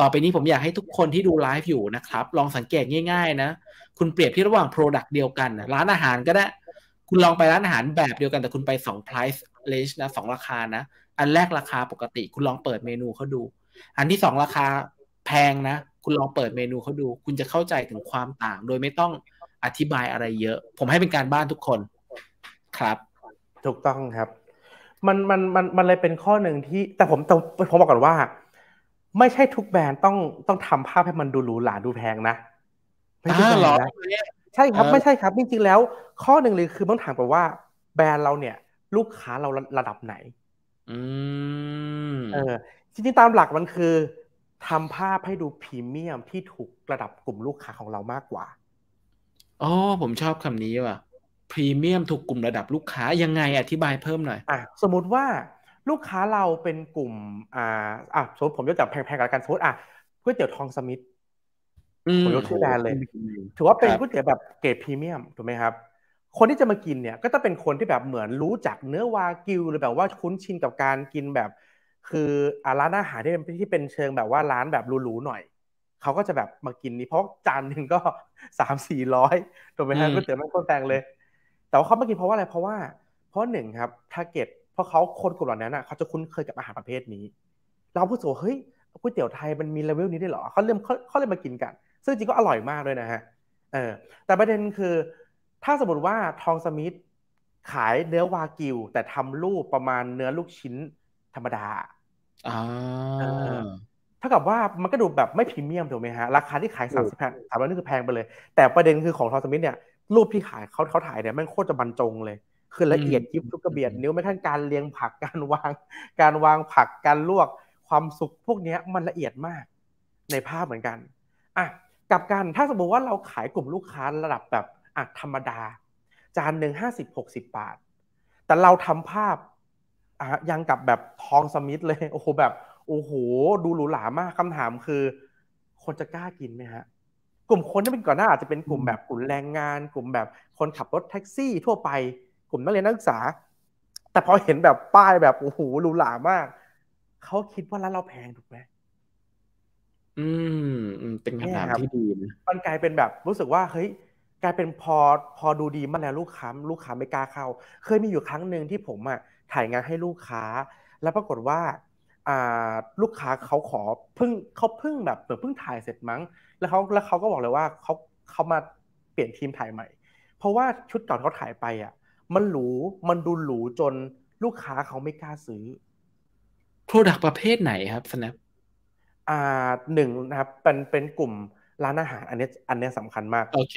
ต่อไปนี้ผมอยากให้ทุกคนที่ดูไลฟ์อยู่นะครับลองสังเกตง่ายๆ นะ คุณเปรียบที่ระหว่าง Product เดียวกันร้านอาหารก็ได้ คุณลองไปร้านอาหารแบบเดียวกัน แต่คุณไป 2 price เลนจ์นะสองราคานะ อันแรกราคาปกติ คุณลองเปิดเมนูเขาดู อันที่สองราคาแพงนะคุณลองเปิดเมนูเขาดู คุณจะเข้าใจถึงความต่าง โดยไม่ต้องอธิบายอะไรเยอะ ผมให้เป็นการบ้านทุกคนครับ ถูกต้องครับ มันมันมันมันเลยเป็นข้อหนึ่งที่แต่ผมแต่ผมบอกก่อนว่า ไม่ใช่ทุกแบรนด์ต้องต้องทำภาพให้มันดูหรูหราดูแพงนะไม่ใช่หรอใช่ครับไม่ใช่ครับจริงๆแล้ว ข้อหนึ่งเลยคือต้องถามก่อนว่า แบรนด์เราเนี่ยลูกค้าเราระดับไหนเออจริงๆ ตามหลักมันคือทำภาพให้ดูพรีเมียมที่ถูกระดับกลุ่มลูกค้าของเรามากกว่า อ๋อ ผมชอบคำนี้ว่ะ พรีเมียมถูกกลุ่มระดับลูกค้ายังไงอธิบายเพิ่มหน่อยอ่ะสมมติว่า ลูกค้าเราเป็นกลุ่ม อ่าอ่ะสมมติผมยกตัวแพงๆกัน สมมติอ่ะก๋วยเตี๋ยวทองสมิธผมยกชื่อแดรนเลย ถือว่าเป็นก๋วยเตี๋ยวแบบเกรดพรีเมียมถูกไหมครับคนที่จะมากินเนี่ย ก็จะเป็นคนที่แบบเหมือนรู้จักเนื้อวากิว หรือแบบว่าคุ้นชินกับการกินแบบ คือร้านอาหารที่เป็นที่เป็นเชิงแบบว่าร้านแบบหรูๆ หน่อยเขาก็จะแบบมากินนี่เพราะจานหนึ่งก็สามสี่ร้อยถูกไหมฮะก๋วยเตี๋ยวม่ตโนแตงเลย แต่ว่าเขามากินเพราะว่าอะไรเพราะว่า เพราะหนึ่งครับทาร์เก็ตเพราะเขาคนกลุ่มเหล่านั้นอ่ะเขาจะคุ้นเคยกับอาหารประเภทนี้ เราพูดว่เฮ้ยก๋วยเตี๋ยวไทยมันมีเลเวลนี้ได้เหรอเขาเริ่มเขาเขาเลยมากินกัน ซึ่งจริงก็อร่อยมากเลยนะฮะเออแต่ประเด็นคือถ้าสมมติว่าทองสมิธขายเนื้อวากิว แต่ทำรูปประมาณเนื้อลูกชิ้นธรรมดาเท่ากับว่ามันก็ดูแบบไม่พรีเมียมถูกไหมฮะราคาที่ขายสามสิบแพงสามร้อยนี่คือแพงไปเลย แต่ประเด็นคือของทอสมิธเนี่ยรูปที่ขายเขาเขาถ่ายเนี่ยแม่งโคตรจะบรรจงเลยคือละเอียดยิบทุกกระเบียดนิ้วไม่ทั้งการเรียงผักการวางการวางผักการลวกความสุกพวกนี้มันละเอียดมาก ในภาพเหมือนกัน อ่ะกับการถ้าสมมติว่าเราขายกลุ่มลูกค้าระดับแบบอะธรรมดา จานหนึ่งห้าสิบหกสิบบาท แต่เราทำภาพอะยังกับแบบทองสมิธเลยโอ้โห แบบโอ้โห ดูหรูหรามากคำถามคือ คนจะกล้ากินไหมฮะ กลุ่มคนที่เป็นก่อนหน้าอาจจะเป็นกลุ่มแบบกลุ่มแรงงาน กลุ่มแบบ คนขับรถแท็กซี่ทั่วไป กลุ่มนักเรียนนักศึกษา แต่พอเห็นแบบป้ายแบบโอ้โหหรูหรามากเขาคิดว่าร้านเราแพงถูกไหมอืมเป็นคำถามที่ดีมันกลายเป็นแบบรู้สึกว่าเฮ้ยกลายเป็นพอพอดูดีมากแล้วลูกค้าลูกค้าไม่กล้าเข้า เคยมีอยู่ครั้งหนึ่งที่ผมอะถ่ายงานให้ลูกค้า แล้วปรากฏว่าลูกค้าเขาขอเพิ่งเขาเพิ่งแบบเหมือนเพิ่งถ่ายเสร็จมั้ง แล้วเขาแล้วเขาก็บอกเลยว่าเขาเขามาเปลี่ยนทีมถ่ายใหม่ เพราะว่าชุดเก่าเขาถ่ายไปอ่ะมันหรูมันดูหรูจนลูกค้าเขาไม่กล้าซื้อ Product ประเภทไหนครับ Snap อ่าหนึ่งนะครับเป็นเป็นกลุ่มร้านอาหารอันนี้อันนี้สำคัญมากโอเค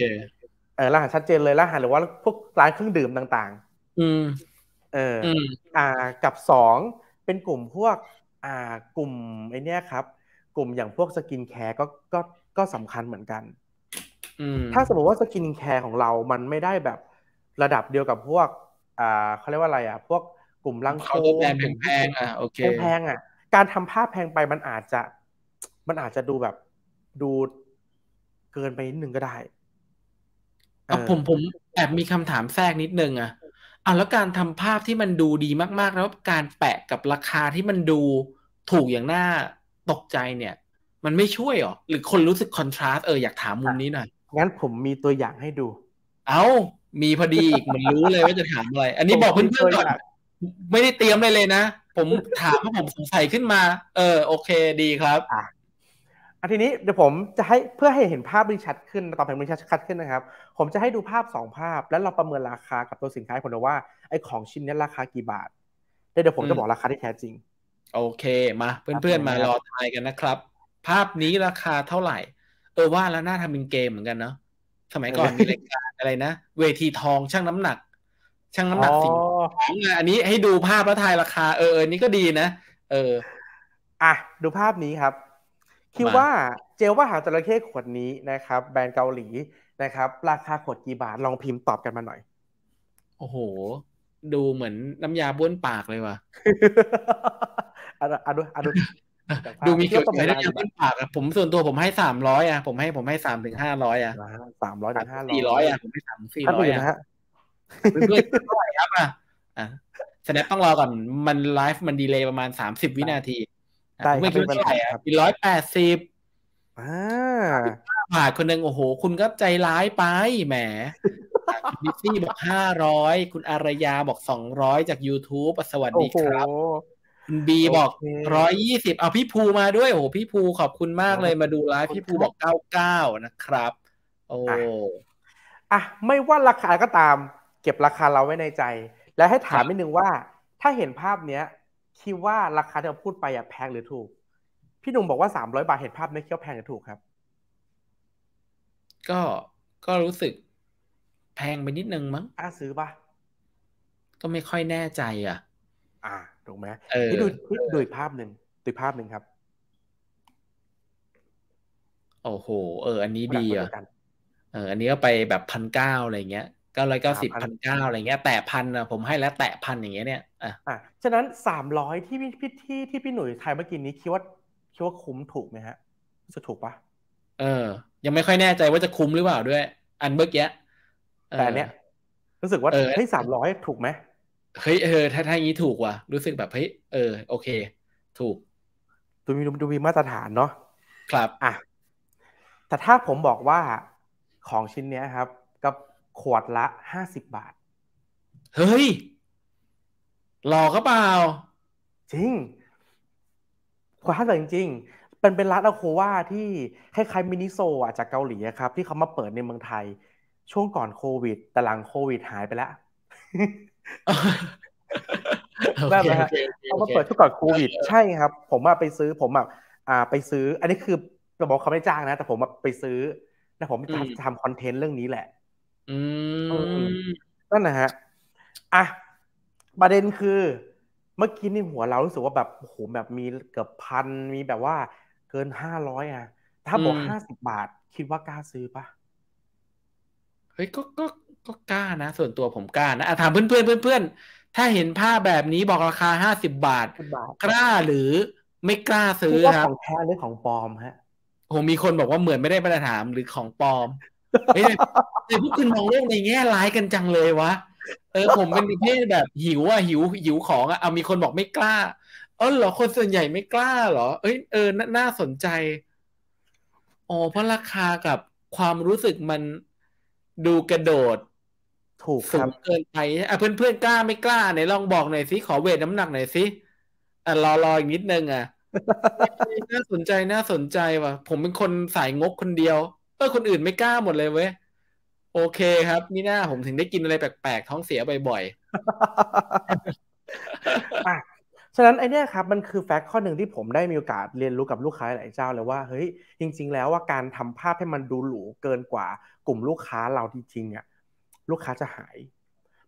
เออรหัสชัดเจนเลยรหัสหรือว่าพวกร้านเครื่องดื่มต่าง ๆ อืม เอออ่ากับสองเป็นกลุ่มพวก อ่ากลุ่มไอเนี้ยครับ กลุ่มอย่างพวกสกินแคร์ก็ก็ก็สำคัญเหมือนกันถ้าสมมติว่าสกินแคร์ของเรามันไม่ได้แบบระดับเดียวกับพวก อ่าเขาเรียกว่าอะไรอ่ะพวกกลุ่มลังโคแพงแพงอ่ะโอเคแพงอ่ะการทำภาพแพงไปมันอาจจะมันอาจจะดูแบบดูเกินไปนิดนึงก็ได้อ่ะผมผมแอบมีคำถามแทรกนิดนึงอ่ะอ่ะแล้วการทำภาพที่มันดูดีมาก ๆ แล้วการแปะกับราคาที่มันดูถูกอย่างน่าตกใจเนี่ย มันไม่ช่วยหรอ หรือคนรู้สึกคอนทราสต์เอออยากถามมุมนี้หน่อย งั้นผมมีตัวอย่างให้ดู เอา้า มีพอดีอีกมันรู้เลยว่าจะถามอะไร อันนี้บอกเพื่อนๆก่อนไม่ได้เตรียมเลยเลยนะ ผมถามเพราะผมสงสัยขึ้นมา เออโอเคดีครับอันทีนี้เดี๋ยวผมจะให้เพื่อให้เห็นภาพรัชัดขึ้นตอบแทนรัชัดขึ้นนะครับ ผมจะให้ดูภาพ2ภาพแล้วเราประเมินราคากับตัวสินค้าผมดูว่า ไอ้ของชิ้นนี้ราคากี่บาทเดี๋ยวผมจะบอกราคาที่แท้จริง โอเคมาเพื่อนๆมารอทายกันนะครับ ภาพนี้ราคาเท่าไหร่เออว่าแล้วน่าทำเป็นเกมเหมือนกันเนาะสมัยก่อนมีรายการอะไรนะเวทีทองช่างน้ำหนักช่างน้ำหนักสิ่งของอันนี้ให้ดูภาพแล้วทายราคา เออเออนี่ก็ดีนะ เออ อ่ะดูภาพนี้ครับคิดว่าเจลว่าหางจระเข้ขวดนี้นะครับ แบรนด์เกาหลีนะครับ ราคาขวดกี่บาท ลองพิมพ์ตอบกันมาหน่อย โอ้โห ดูเหมือนน้ำยาบ้วนปากเลยว่ะอะดูอะดูดูมีเกี่ยวกับน้ำยาบ้วนปากอะผมส่วนตัวผมให้สามร้อยอะผมให้ผมให้สามถึงห้าร้อยอะสามร้อยถึงห้าร้อยสี่ร้อยอะผมให้สามสี่ร้อยอะเพื่อนเเท่าไหร่ครับอะอ่ะแสดงต้องรอก่อน มันไลฟ์มันดีเลย์ประมาณสามสิบวินาทีไ้ไม่คิดว่าเท่าไหร่อ่ะร้อยแปดสิบอ่าบาทคนหนึ่งโอ้โห คุณก็ใจร้ายไป แหมบิซี่บอกห้าร้อย คุณอารยาบอกสองร้อยจาก YouTube สวัสดีครับคุณบีบอกร้อยยี่สิบ เอาพี่ภูมาด้วย โอ้โห พี่ภูขอบคุณมากเลย มาดูไลฟ์พี่ภูบอกเก้าเก้านะครับ โอ้อะไม่ว่าราคาก็ตาม เก็บราคาเราไว้ในใจ และให้ถามนิดนึงว่า ถ้าเห็นภาพเนี้ยคิดว่าราคาที่เราพูดไปอะแพงหรือถูก พี่หนุ่มบอกว่าสามร้อยบาทเห็นภาพไหมคิดว่าแพงหรือถูกครับ ก็ก็รู้สึกแพงไปนิดนึงมั้งอ่าซื้อปะก็ไม่ค่อยแน่ใจอ่ะ อ่าถูกไหมนี่ดูดูอีกภาพหนึ่งดูภาพหนึ่งครับ โอ้โหเออ อันนี้ดีอ่ะเอออันนี้ก็ไปแบบพันเก้าอะไรเงี้ยเก้าร้อยเก้าสิบพันเก้าอะไรเงี้ยแต่พัน อ่ะผมให้แล้วแตะพันอย่างเงี้ยเนี่ยอ่ะ ฉะนั้นสามร้อยที่พี่ที่ที่พี่หนุ่ยทายเมื่อกี้นี้คิดว่าคิดว่าคุ้มถูกไหมฮะจะถูกปะเออ ยังไม่ค่อยแน่ใจว่าจะคุ้มหรือเปล่าด้วย อันเมื่อกี้แต่เนี้ยรู้สึกว่าเฮ้ยสามร้อยถูกไหมเฮ้ยเออถ้าถ้าอย่างนี้ถูกว่ะรู้สึกแบบเฮ้ยเออโอเค ถูก ดูมีดูมีมาตรฐานเนาะครับอ่ะแต่ถ้าผมบอกว่าของชิ้นเนี้ยครับ กับขวดละห้าสิบบาท เฮ้ยหลอกก็เปล่า จริงคว้าเลยจริงๆป็นเป็นร้านอะโควาที่คล้ายๆมินิโซอ่ะจากเกาหลีครับ ที่เขามาเปิดในเมืองไทย ช่วงก่อนโควิดแต่หลังโควิดหายไปแล้วแบ่นะฮะเขามาเปิดช่วงก่อนโควิด ใช่ครับ ผมไปซื้อ ผมแบบอ่าไปซื้อ อันนี้คือจะบอกเขาไม่จ้างนะ แต่ผมไปซื้อ แล้ว ผมจะทำคอนเทนต์เรื่องนี้แหละอืมนั่นนะฮะอ่ะประเด็นคือเมื่อกี้ในหัวเรารู้สึกว่าแบบโอ้โหแบบมีเกือบพันมีแบบว่าเกินห้าร้อยอ่ะ ถ้าบอกห้าสิบบาทคิดว่ากล้าซื้อปะเฮ้ยก็ก็ก็กล้านะส่วนตัวผมกล้านะถามเพื่อนเพื่อนเพื่อนถ้าเห็นผ้าแบบนี้บอกราคาห้าสิบบาทกล้าหรือ ไม่กล้าซื้อครับของแท้หรือของปลอมฮะผมมีคนบอกว่าเหมือนไม่ได้มาตรฐานหรือของปลอมเฮ้ยพวกคุณมองโลกในแง่ร้ายกันจังเลยวะเออผมเป็นประเภทแบบ หิวอ่ะหิวหิวของอ่ะเอามีคนบอกไม่กล้า เออเหรอคนส่วนใหญ่ไม่กล้าเหรอ เอ้ย เออน่าสนใจอ๋อเพราะราคากับ ความรู้สึกมันดูกระโดด ถูกสูงเกินไปอ่ะ เพื่อนเพื่อนกล้าไม่กล้าไหนลองบอกหน่อยสิขอเวทน้ำหนักหน่อยสิอ่ะรอรออีกนิดนึงอ่ะ น่าสนใจน่าสนใจว่ะ ผมเป็นคนสายงกคนเดียวเออคนอื่นไม่กล้าหมดเลยเว้ยโอเคครับน่หน่าผมถึงได้กินอะไรแปลกๆท้องเสียบ่อยๆฉะนั้นไอเนี้ยครับมันคือแฟกต์ข้อหนึ่งที่ผมได้มีโอกาสเรียนรู้กับลูกค้าหลายเจ้าเลยว่าเฮ้ยจริง ๆ แล้วว่าการทำภาพให้มันดูหรูเกินกว่า กลุ่มลูกค้าเราจริงๆอ่ะลูกค้าจะหาย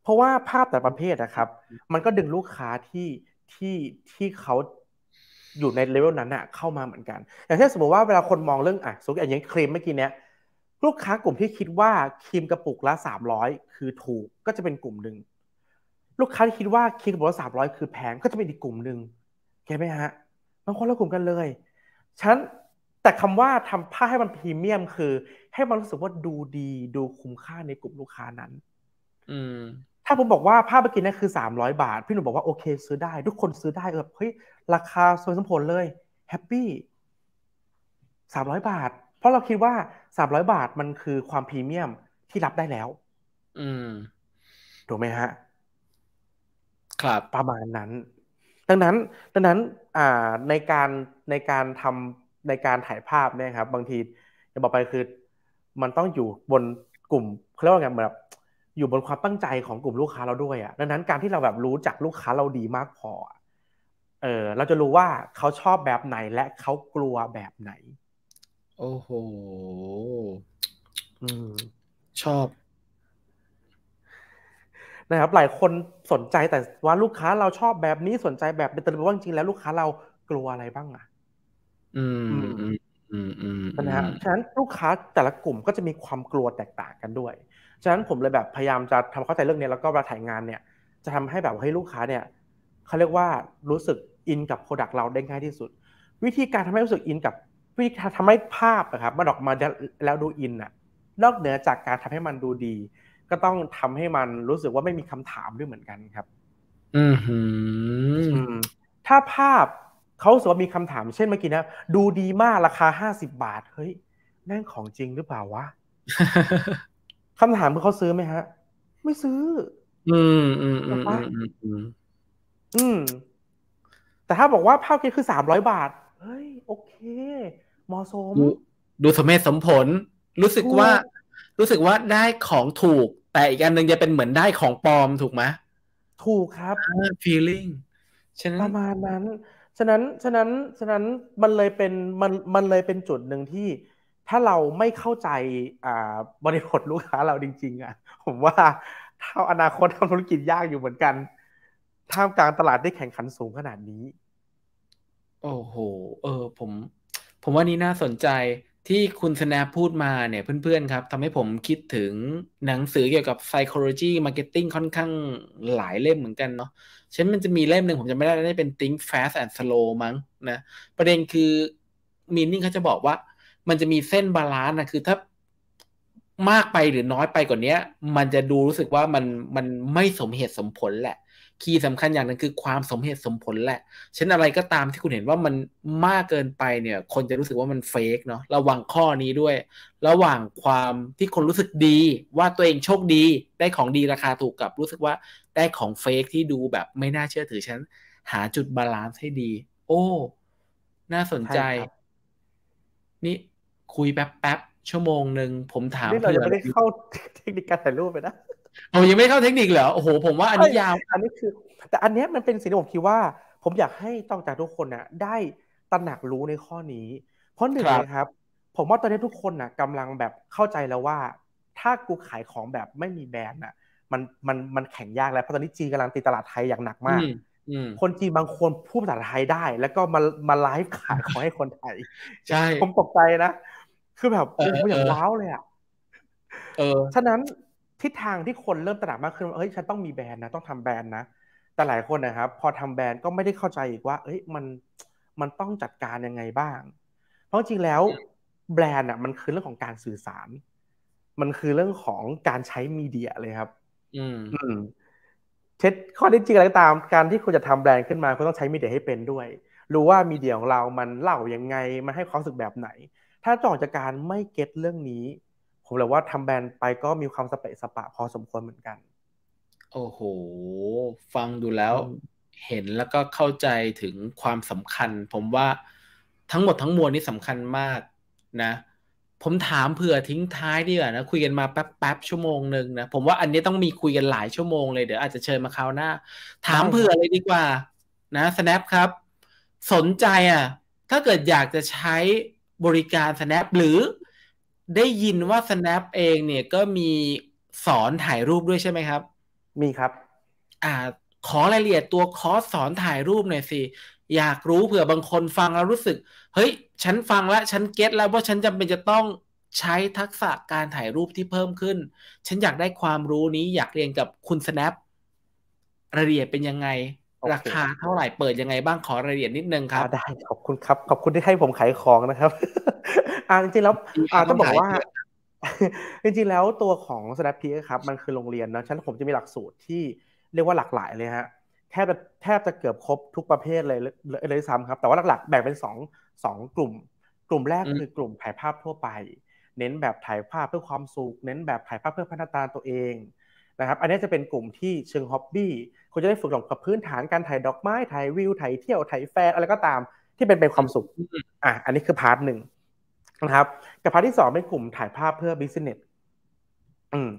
เพราะว่าภาพแต่ประเภทนะครับ มันก็ดึงลูกค้าที่ที่ที่เขาอยู่ในเลเวลนั้นอะเข้ามาเหมือนกันอย่างเช่นสมมติว่าเวลาคนมองเรื่องอ่ะสุกอย่างเงี้ยครีมเมื่อกี้เนี้ยลูกค้ากลุ่มที่คิดว่าครีมกระปุกละ300คือถูกก็จะเป็นกลุ่มหนึ่งลูกค้าที่คิดว่าครีมกระปุกละ 300 คือแพงก็จะเป็นอีกกลุ่มหนึ่งเข้าใจไหมฮะมันคนละกลุ่มกันเลยฉันแต่คำว่าทำผ้าให้มันพรีเมียมคือ ให้มันรู้สึกว่าดูดีดูคุ้มค่าในกลุ่มลูกค้านั้น อืมถ้าผมบอกว่าผ้าเปกินนี่คือสามร้อยบาท พี่หนุ่มบอกว่าโอเค ซื้อได้ ทุกคนซื้อได้แบบเฮ้ยราคาสมสมผลเลยแฮปปี้สามร้อยบาทราะเราคิดว่าสามร้อยบาทมันคือความพรีเมียมที่รับได้แล้ว อืมถูกไหมฮะ ครับ ประมาณนั้น ดังนั้น ดังนั้นอ่าในการ ในการทำในการถ่ายภาพเนี่ยครับ บางทีจะบอกไปคือ มันต้องอยู่บนกลุ่มเขาเรียกว่าไงแบบ อยู่บนความตั้งใจของกลุ่มลูกค้าเราด้วยอะ่ะดังนั้นการที่เราแบบรู้จักลูกค้าเราดีมากพอ เออเราจะรู้ว่าเขาชอบแบบไหนและเขากลัวแบบไหนโอ้โหอืมชอบนะครับ หลายคนสนใจแต่ว่าลูกค้าเราชอบแบบนี้สนใจแบบเป็นแต่ว่าจริงแล้วลูกค้าเรากลัวอะไรบ้างอ่ะ อืมอืมอืมอืมนะฮะฉะนั้นลูกค้าแต่ละกลุ่มก็จะมีความกลัวแตกต่างกันด้วยฉะนั้นผมเลยแบบพยายามจะทำเข้าใจเรื่องนี้แล้วก็มาถ่ายงานเนี่ย จะทำให้แบบให้ลูกค้าเนี่ยเขาเรียกว่ารู้สึกอินกับโปรดักต์เราได้ง่ายที่สุด วิธีการทำให้รู้สึกอินกับวิธีทำให้ภาพนะครับมันออกมาแล้วดูอินอะนอกเหนือจากการทำให้มันดูดี ก็ต้องทำให้มันรู้สึกว่าไม่มีคำถามด้วยเหมือนกันครับ อืมถ้าภาพเขาสว่ามีคำถามเช่นเมื่อกี้นะดูดีมากราคาห้าสิบาทเฮ้ย นั่นของจริงหรือเปล่า วะคำถามคือเขาซื้อไหมฮะ ไม่ซื้อ อืมอืมอืมอืมอืม แต่ถ้าบอกว่าภาพเกคือสามร้อยบาทเฮ้ย โอเคหมาะสมดูสมเหตุสมผล รู้สึกว่า รู้สึกว่าได้ของถูก แต่อีกอันหนึ่งจะเป็นเหมือนได้ของปลอมถูกไหมถูกครับ feeling ประมาณนั้น ฉะนั้นฉะนั้นฉะนั้นมันเลยเป็นมันมันเลยเป็นจุดหนึ่งที่ ถ้าเราไม่เข้าใจอ่าบริบทลูกค้า เราจริง ๆ อ่ะ ผมว่า ถ้าอนาคตทำธุรกิจยากอยู่เหมือนกันท่ามกลางตลาดได้แข่งขันสูงขนาดนี้ โอ้โห เออ ผมผมว่านี้น่าสนใจที่คุณสนาพูดมาเนี่ยเพื่อนๆครับทำให้ผมคิดถึงหนังสือเกี่ยวกับ psychology marketing ค่อนข้างหลายเล่มเหมือนกันเนาะเช่นมันจะมีเล่มหนึ่งผมจะไม่ได้ได้เป็น think fast and slow มั้งนะ ประเด็นคือมีนิ่งเขาจะบอกว่ามันจะมีเส้นบาลานซ์นะคือถ้ามากไปหรือน้อยไปกว่านนี้มันจะดูรู้สึกว่ามันมันไม่สมเหตุสมผลแหละคีย์สำคัญอย่างนึงคือความสมเหตุสมผลแหละเช่นอะไรก็ตามที่คุณเห็นว่ามันมากเกินไปเนี่ย คนจะรู้สึกว่ามันเฟกเนาะ ระวังข้อนี้ด้วย ระหว่างความที่คนรู้สึกดี ว่าตัวเองโชคดี ได้ของดีราคาถูกกับรู้สึกว่า ได้ของเฟกที่ดูแบบไม่น่าเชื่อถือฉันหาจุดบาลานซ์ให้ดี โอ้ น่าสนใจ นี่คุยแป๊บแป๊บชั่วโมงหนึ่งผมถามพื่เราจะไม่ได้เข้าเทคนิคการถ่ายรูปไปนะเอายังไม่เข้าเทคนิคเหรอโอ้โห ผมว่าอันนี้ยาว อันนี้คือ แต่อันนี้มันเป็นสิ่งที่ผมคิดว่า ผมอยากให้ต้องจากทุกคนนะได้ตระหนักรู้ในข้อนี้เพราะหนึ่งนะครับ ผมว่าตอนนี้ทุกคนนะกำลังแบบเข้าใจแล้วว่า ถ้ากูขายของแบบไม่มีแบรนด์อ่ะ มันมันมันแข่งยากแล้วเพราะตอนนี้จีนกำลังตีตลาดไทยอย่างหนักมากคนจีนบางคนพูดภาษาไทยได้ แล้วก็มามาไลฟ์ขายของให้คนไทยใช่ผมตกใจนะคือแบบผมอย่างว้าวเลยอ่ะเออ ฉะนั้นทิศทางที่คนเริ่มตระหนักมากขึ้นว่าเอ้ยฉันต้องมีแบรนด์นะต้องทำแบรนด์นะแต่หลายคนนะครับพอทำแบรนด์ก็ไม่ได้เข้าใจอีกว่า เอ้ยมันมันต้องจัดการยังไงบ้าง เพราะจริงแล้ว แบรนด์อ่ะ มันคือเรื่องของการสื่อสารมันคือเรื่องของการใช้มีเดียเลยครับ อืมเช็ดข้อที่จริงอะไรตาม การที่คุณจะทำแบรนด์ขึ้นมาคุณต้องใช้มีเดียให้เป็นด้วย รู้ว่ามีเดียของเรา มันเล่ายังไง มันให้ความรู้สึกแบบไหน ถ้าจองจากการไม่เก็ตเรื่องนี้ผมเลยว่าทำแบรนด์ไปก็มีความสเปะสปะ พอสมควรเหมือนกัน โอ้โห ฟังดูแล้วเห็นแล้วก็เข้าใจถึงความสำคัญ ผมว่าทั้งหมดทั้งมวลนี่สำคัญมากนะ ผมถามเผื่อทิ้งท้ายดีกว่านะคุยกันมาแป๊บแป๊บชั่วโมงหนึ่งนะผมว่าอันนี้ต้องมีคุยกันหลายชั่วโมงเลยเดี๋ยวอาจจะเชิญมาคราวหน้า ถามเผื่อเลยดีกว่านะ snap ครับสนใจอ่ะ ถ้าเกิดอยากจะใช้บริการ snap หรือได้ยินว่า snap เองเนี่ยก็มีสอนถ่ายรูปด้วยใช่ไหมครับ มีครับ อ่า ขอรายละเอียดตัวคอร์สสอนถ่ายรูปหน่อยสิ อยากรู้เผื่อบางคนฟังแล้วรู้สึก เฮ้ย ฉันฟังแล้ว ฉันเก็ตแล้วว่าฉันจำเป็นจะต้องใช้ทักษะการถ่ายรูปที่เพิ่มขึ้น ฉันอยากได้ความรู้นี้ อยากเรียนกับคุณ snap รายละเอียดเป็นยังไงราคาเท่าไหร่เปิดยังไงบ้างขอรายละเอียดนิดนึงครับ ได้ ขอบคุณครับ ขอบคุณที่ให้ผมขายของนะครับอ่าจริงๆแล้วอ่าต้องบอกว่า จริงๆแล้วตัวของ Snap พีครับ มันคือโรงเรียนนะฉันผมจะมีหลักสูตรที่ เรียกว่าหลากหลายเลยฮะแทบจะแทบจะเกือบครบทุกประเภทเลยเลยซ้ำครับ แต่ว่าหลักๆแบ่งเป็นสองสองกลุ่ม กลุ่มแรกคือกลุ่มถ่ายภาพทั่วไป เน้นแบบถ่ายภาพเพื่อความสุขเน้นแบบถ่ายภาพเพื่อพัฒนาตัวเองนะครับ อันนี้จะเป็นกลุ่มที่เชิงฮ็อบบี้คุณจะได้ฝึกหลงกับพื้นฐานการถ่ายดอกไม้ ถ่ายวิว ถ่ายเที่ยว ถ่ายแฟร์อะไรก็ตามที่เป็นเป็นความสุข อ่ะอันนี้คือพาร์ทหนึ่งนะครับกับพาร์ทที่สองเป็นกลุ่มถ่ายภาพเพื่อบิสเนส อืม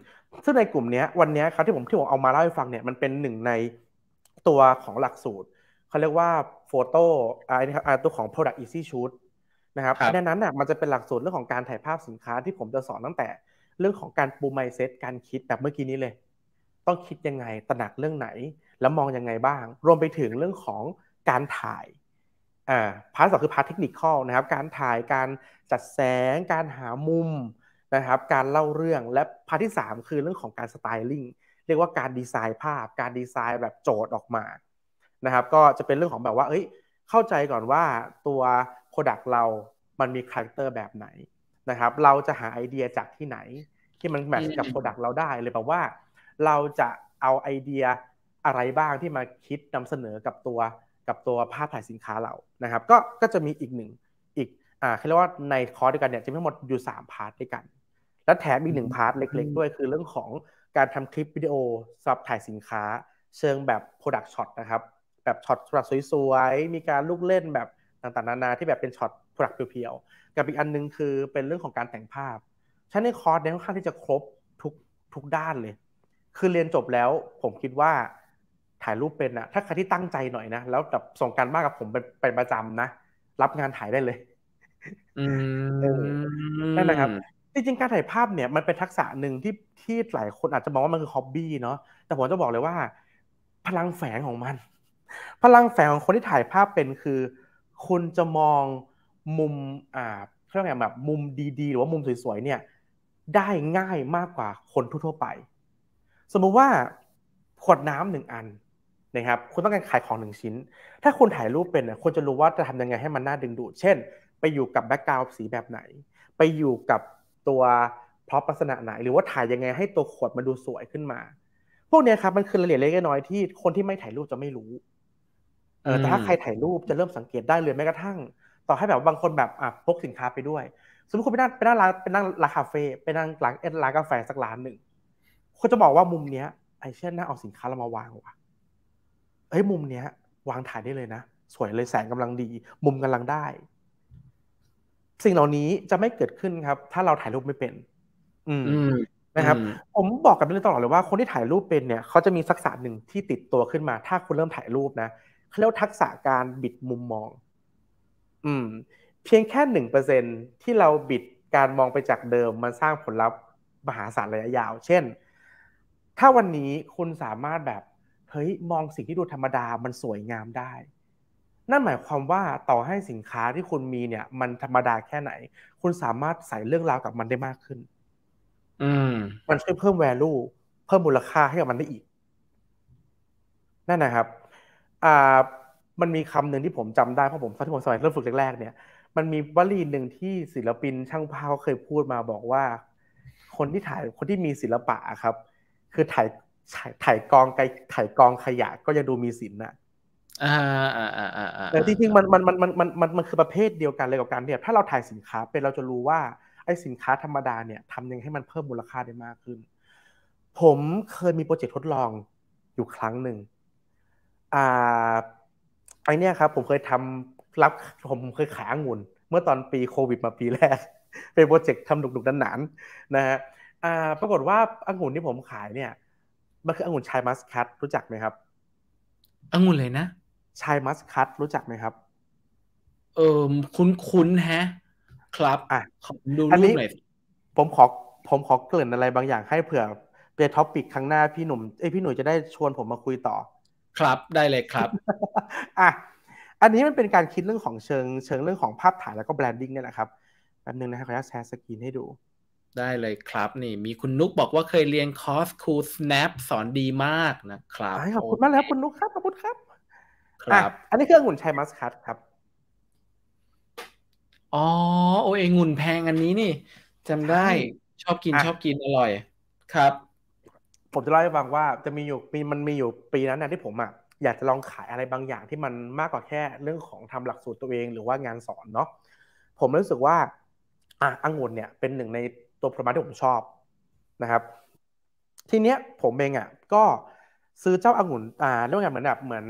ซึ่งในกลุ่มนี้วันนี้ครับที่ผมที่ผมเอามาเล่าให้ฟังเนี่ยมันเป็นหนึ่งในตัวของหลักสูตรเขาเรียกว่าโฟโต้อ่าตัวของ product easy shoot นะครับดังนั้นน่ะมันจะเป็นหลักสูตรเรื่องของการถ่ายภาพสินค้าที่ผมจะสอนตั้งแต่ เรื่องของการปูไมเซตการคิดแบบเมื่อกี้นี้เลยต้องคิดยังไง ตระหนักเรื่องไหน แล้วมองยังไงบ้าง รวมไปถึงเรื่องของการถ่าย อ่า พาร์ทสองคือพาร์ทเทคนิคข้อนะครับ การถ่าย การจัดแสง การหามุมนะครับ การเล่าเรื่อง และพาร์ทที่ 3 คือเรื่องของการสไตลิ่ง เรียกว่าการดีไซน์ภาพ การดีไซน์แบบโจทย์ออกมา นะครับ ก็จะเป็นเรื่องของแบบว่า เอ้ย เข้าใจก่อนว่าตัวโปรดักต์เรา มันมีคาแรคเตอร์แบบไหนนะครับ เราจะหาไอเดียจากที่ไหน ที่มันแมทช์กับโปรดักต์เราได้เลยแบบว่าเราจะเอาไอเดียอะไรบ้างที่มาคิดนำเสนอกับตัวกับตัวภาพถ่ายสินค้าเรานะครับ ก็ก็จะมีอีกหนึ่งอีกอ่าเรียกว่าในคอร์สด้วยกันเนี่ยจะมีทั้งหมดอยู่ 3 พาร์ทด้วยกัน และแถมอีกหนึ่งพาร์ทเล็กๆด้วยคือเรื่องของการทำคลิปวิดีโอสำหรับถ่ายสินค้า เชิงแบบ Product Shot นะครับแบบช็อตสำหรับสวยๆ มีการลูกเล่นแบบต่างๆนานาที่แบบเป็นช็อต Product เพียวๆ กับอีกอันนึงคือเป็นเรื่องของการแต่งภาพฉั้นในคอร์สเนี่ยค่อนข้างที่จะครบทุกทุกด้านเลยคือเรียนจบแล้วผมคิดว่าถ่ายรูปเป็นอะถ้าใครที่ตั้งใจหน่อยนะแล้วแบบส่งการบ้านกับผมเป็นประจำนะรับงานถ่ายได้เลยนั่นนะครับ จริง ๆ การถ่ายภาพเนี่ยมันเป็นทักษะหนึ่งที่ที่หลายคนอาจจะมองว่ามันคือฮ็อบบี้เนาะแต่ผมจะบอกเลยว่า พลังแฝงของมัน พลังแฝงของคนที่ถ่ายภาพเป็นคือ คุณจะมองมุม อ่าเรียกไงแบบ มุมดีๆหรือว่ามุมสวยๆเนี่ย ได้ง่ายมากกว่าคนทั่วๆไปสมมุติว่าขวดน้ำหนึ่งอันนะครับคุณต้องการขายของหนึ่งชิ้น ถ้าคุณถ่ายรูปเป็น่คุณจะรู้ว่าจะทำยังไงให้มันน่าดึงดูดเช่น ไปอยู่กับแบ็กกราวด์สีแบบไหนไปอยู่กับตัวพร็อพลักษณะไหน หรือว่าถ่ายยังไงให้ตัวขวดมันดูสวยขึ้นมา พวกนี้ครับมันคือรายละเอียดเล็กน้อยที่คนที่ไม่ถ่ายรูปจะไม่รู้เออแต่ถ้าใครถ่ายรูปจะเริ่มสังเกตได้เลยแม้กระทั่ง ต่อให้แบบบางคนแบบอ่ะพกสินค้าไปด้วย สมมติคุณไปนั่งไปนั่งร้านไปนั่งร้านคาเฟ่ไปนั่งร้านเอ็นร้านกาแฟสักร้านหนึ่งเขาจะบอกว่ามุมเนี้ยไอเช่นน่าเอาสินค้าเรามาวางว่ะเฮ้ยมุมเนี้ย วางถ่ายได้เลยนะสวยเลยแสงกำลังดี มุมกำลังได้ สิ่งเหล่านี้จะไม่เกิดขึ้นครับ ถ้าเราถ่ายรูปไม่เป็น อืมนะครับ ผมบอกกับเรื่อนตลอดเลยว่าคนที่ถ่ายรูปเป็นเนี่ยเขาจะมีทักษะหนึ่งที่ติดตัวขึ้นมา ถ้าคุณเริ่มถ่ายรูปนะเขาเรียกทักษะการบิดมุมมอง อืม เพียงแค่หนึ่งเปอร์เซ็นที่เราบิดการมองไปจากเดิมมันสร้างผลลัพธ์มหาศาลระยะยาวเช่นถ้าวันนี้คุณสามารถแบบเฮ้ยมองสิ่งที่ดูธรรมดา มันสวยงามได้ นั่นหมายความว่าต่อให้สินค้าที่คุณมีเนี่ยมันธรรมดาแค่ไหน คุณสามารถใส่เรื่องราวกับมันได้มากขึ้น อืม มันช่วยเพิ่มแวลูเพิ่มมูลค่าให้กับมันได้อีก นั่นนะครับ อ่า มันมีคำหนึ่งที่ผมจำได้เพราะผมตันที่ผมสมัยเริ่มฝึกแรกๆเนี่ย มันมีวลีหนึ่งที่ศิลปินช่างภาพเคยพูดมาบอกว่า คนที่ถ่ายคนที่มีศิลปะครับคือถ่ายถ่ายกองไกถ่ายกองขยะก็ยังดูมีสินนะแต่ที่แต่จริงๆมันมันมันมันมันมันมันคือประเภทเดียวกันเลยกับการเนี่ย ถ้าเราถ่ายสินค้า เป็นเราจะรู้ว่าไอ้สินค้าธรรมดาเนี่ยทำยังให้มันเพิ่มมูลค่าได้มากขึ้น ผมเคยมีโปรเจกต์ทดลองอยู่ครั้งหนึ่งอ่าไอเนี่ยครับผมเคยทำรับผมเคยขายองุ่นเมื่อตอนปีโควิดมาปีแรก เป็นโปรเจกต์ทำดุกๆนันหนานะฮะอ่าปรากฏว่าองุ่นที่ผมขายเนี่ยมันคือองุ่นชายมัสคัตรู้จักไหมครับองุ่นเลยนะชายมัสคัตรู้จักไหมครับ เออคุ้นคุ้นฮะครับ อ่ะขอดูรูปหน่อยผมขอผมขอเกริ่นอะไรบางอย่างให้เผื่อเป็นท็อปปิกครั้งหน้าพี่หนุ่มเอ้พี่หนุ่ยจะได้ชวนผมมาคุยต่อ ครับได้เลยครับอ่ะอันนี้มันเป็นการคิดเรื่องของเชิงเชิงเรื่องของภาพถ่ายแล้วก็แบรนดิ้งเนี่ยแหละครับแบบนึงนะครับขออนุญาตแชร์สกรีนให้ดูได้เลยครับ นี่มีคุณนุกบอกว่าเคยเรียนคอร์สครูสแนปสอนดีมากนะครับ ขอบคุณมากแล้วคุณนุกครับขอบคุณครับ ครับ อันนี้เครื่องหุ่นชัยมัสคัตครับ อ๋อโอเองุ่นแพงอันนี้นี่จำได้ชอบกินชอบกินอร่อยครับ ผมจะเล่าให้ฟังว่าจะมีอยู่ปีมันมีอยู่ปีนั้นนะที่ผมอ่ะอยากจะลองขายอะไรบางอย่างที่มันมากกว่าแค่เรื่องของทำหลักสูตรตัวเองหรือว่างานสอนเนาะผมรู้สึกว่า อ่ะองุ่นเนี่ย เป็นหนึ่งในตัวผลไม้ที่ผมชอบนะครับ ทีเนี้ยผมเองอ่ะก็ซื้อเจ้าอางุ่นอ่าเรื่องงานเหมือนแบบเหมือน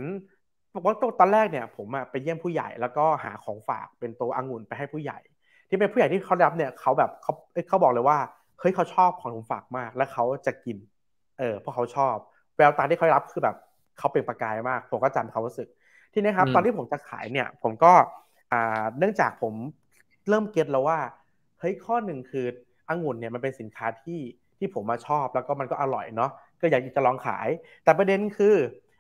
ว่าตอนแรกเนี่ยผมอ่ะไปเยี่ยมผู้ใหญ่แล้วก็หาของฝากเป็นตัวอางุ่นไปให้ผู้ใหญ่ ที่เป็นผู้ใหญ่ที่เขารับเนี่ยเขาแบบเขาเขาบอกเลยว่าเฮ้ยเขาชอบของผมฝากมาก แล้วเขาจะกินเออเพราะเขาชอบ แววตาที่เขารับคือแบบเขาเป็นประกายมาก ผมก็จำเขารู้สึกที่นี้ครับตอนที่ผมจะขายเนี่ยผมก็อ่าเนื่องจากผมเริ่มเก็ตแล้วว่าเฮ้ยข้อหนึ่งคือองุ่นเนี่ยมันเป็นสินค้าที่ที่ผมมาชอบแล้วก็มันก็อร่อยเนาะก็อยากจะลองขาย แต่ประเด็นคือ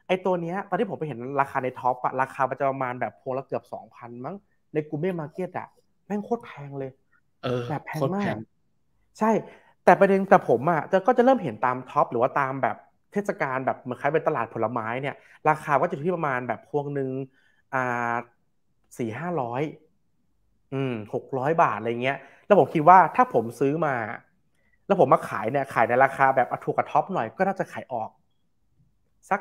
ไอ้ตัวเนี้ย ตอนที่ผมไปเห็นราคาในท็อปอะราคาประมาณแบบพวงละเกือบสองพันมั้งในกูเม่มาร์เก็ตอะแม่งโคตรแพงเลย เออ แบบแพงมาก ใช่ แต่ประเด็นแต่ผมอะจะก็จะเริ่มเห็นตามท็อป หรือว่าตามแบบเทศกาลแบบเหมือนคล้ายเป็นตลาดผลไม้เนี่ย ราคาก็จะอยู่ที่ประมาณแบบพวงหนึ่งอ่าสี่ห้าร้อยอืมหกร้อยบาทอะไรเงี้ย แล้วผมคิดว่าถ้าผมซื้อมา แล้วผมมาขายเนี่ยขายในราคาแบบอถูกกับท็อปหน่อยก็น่าจะขายออก สัก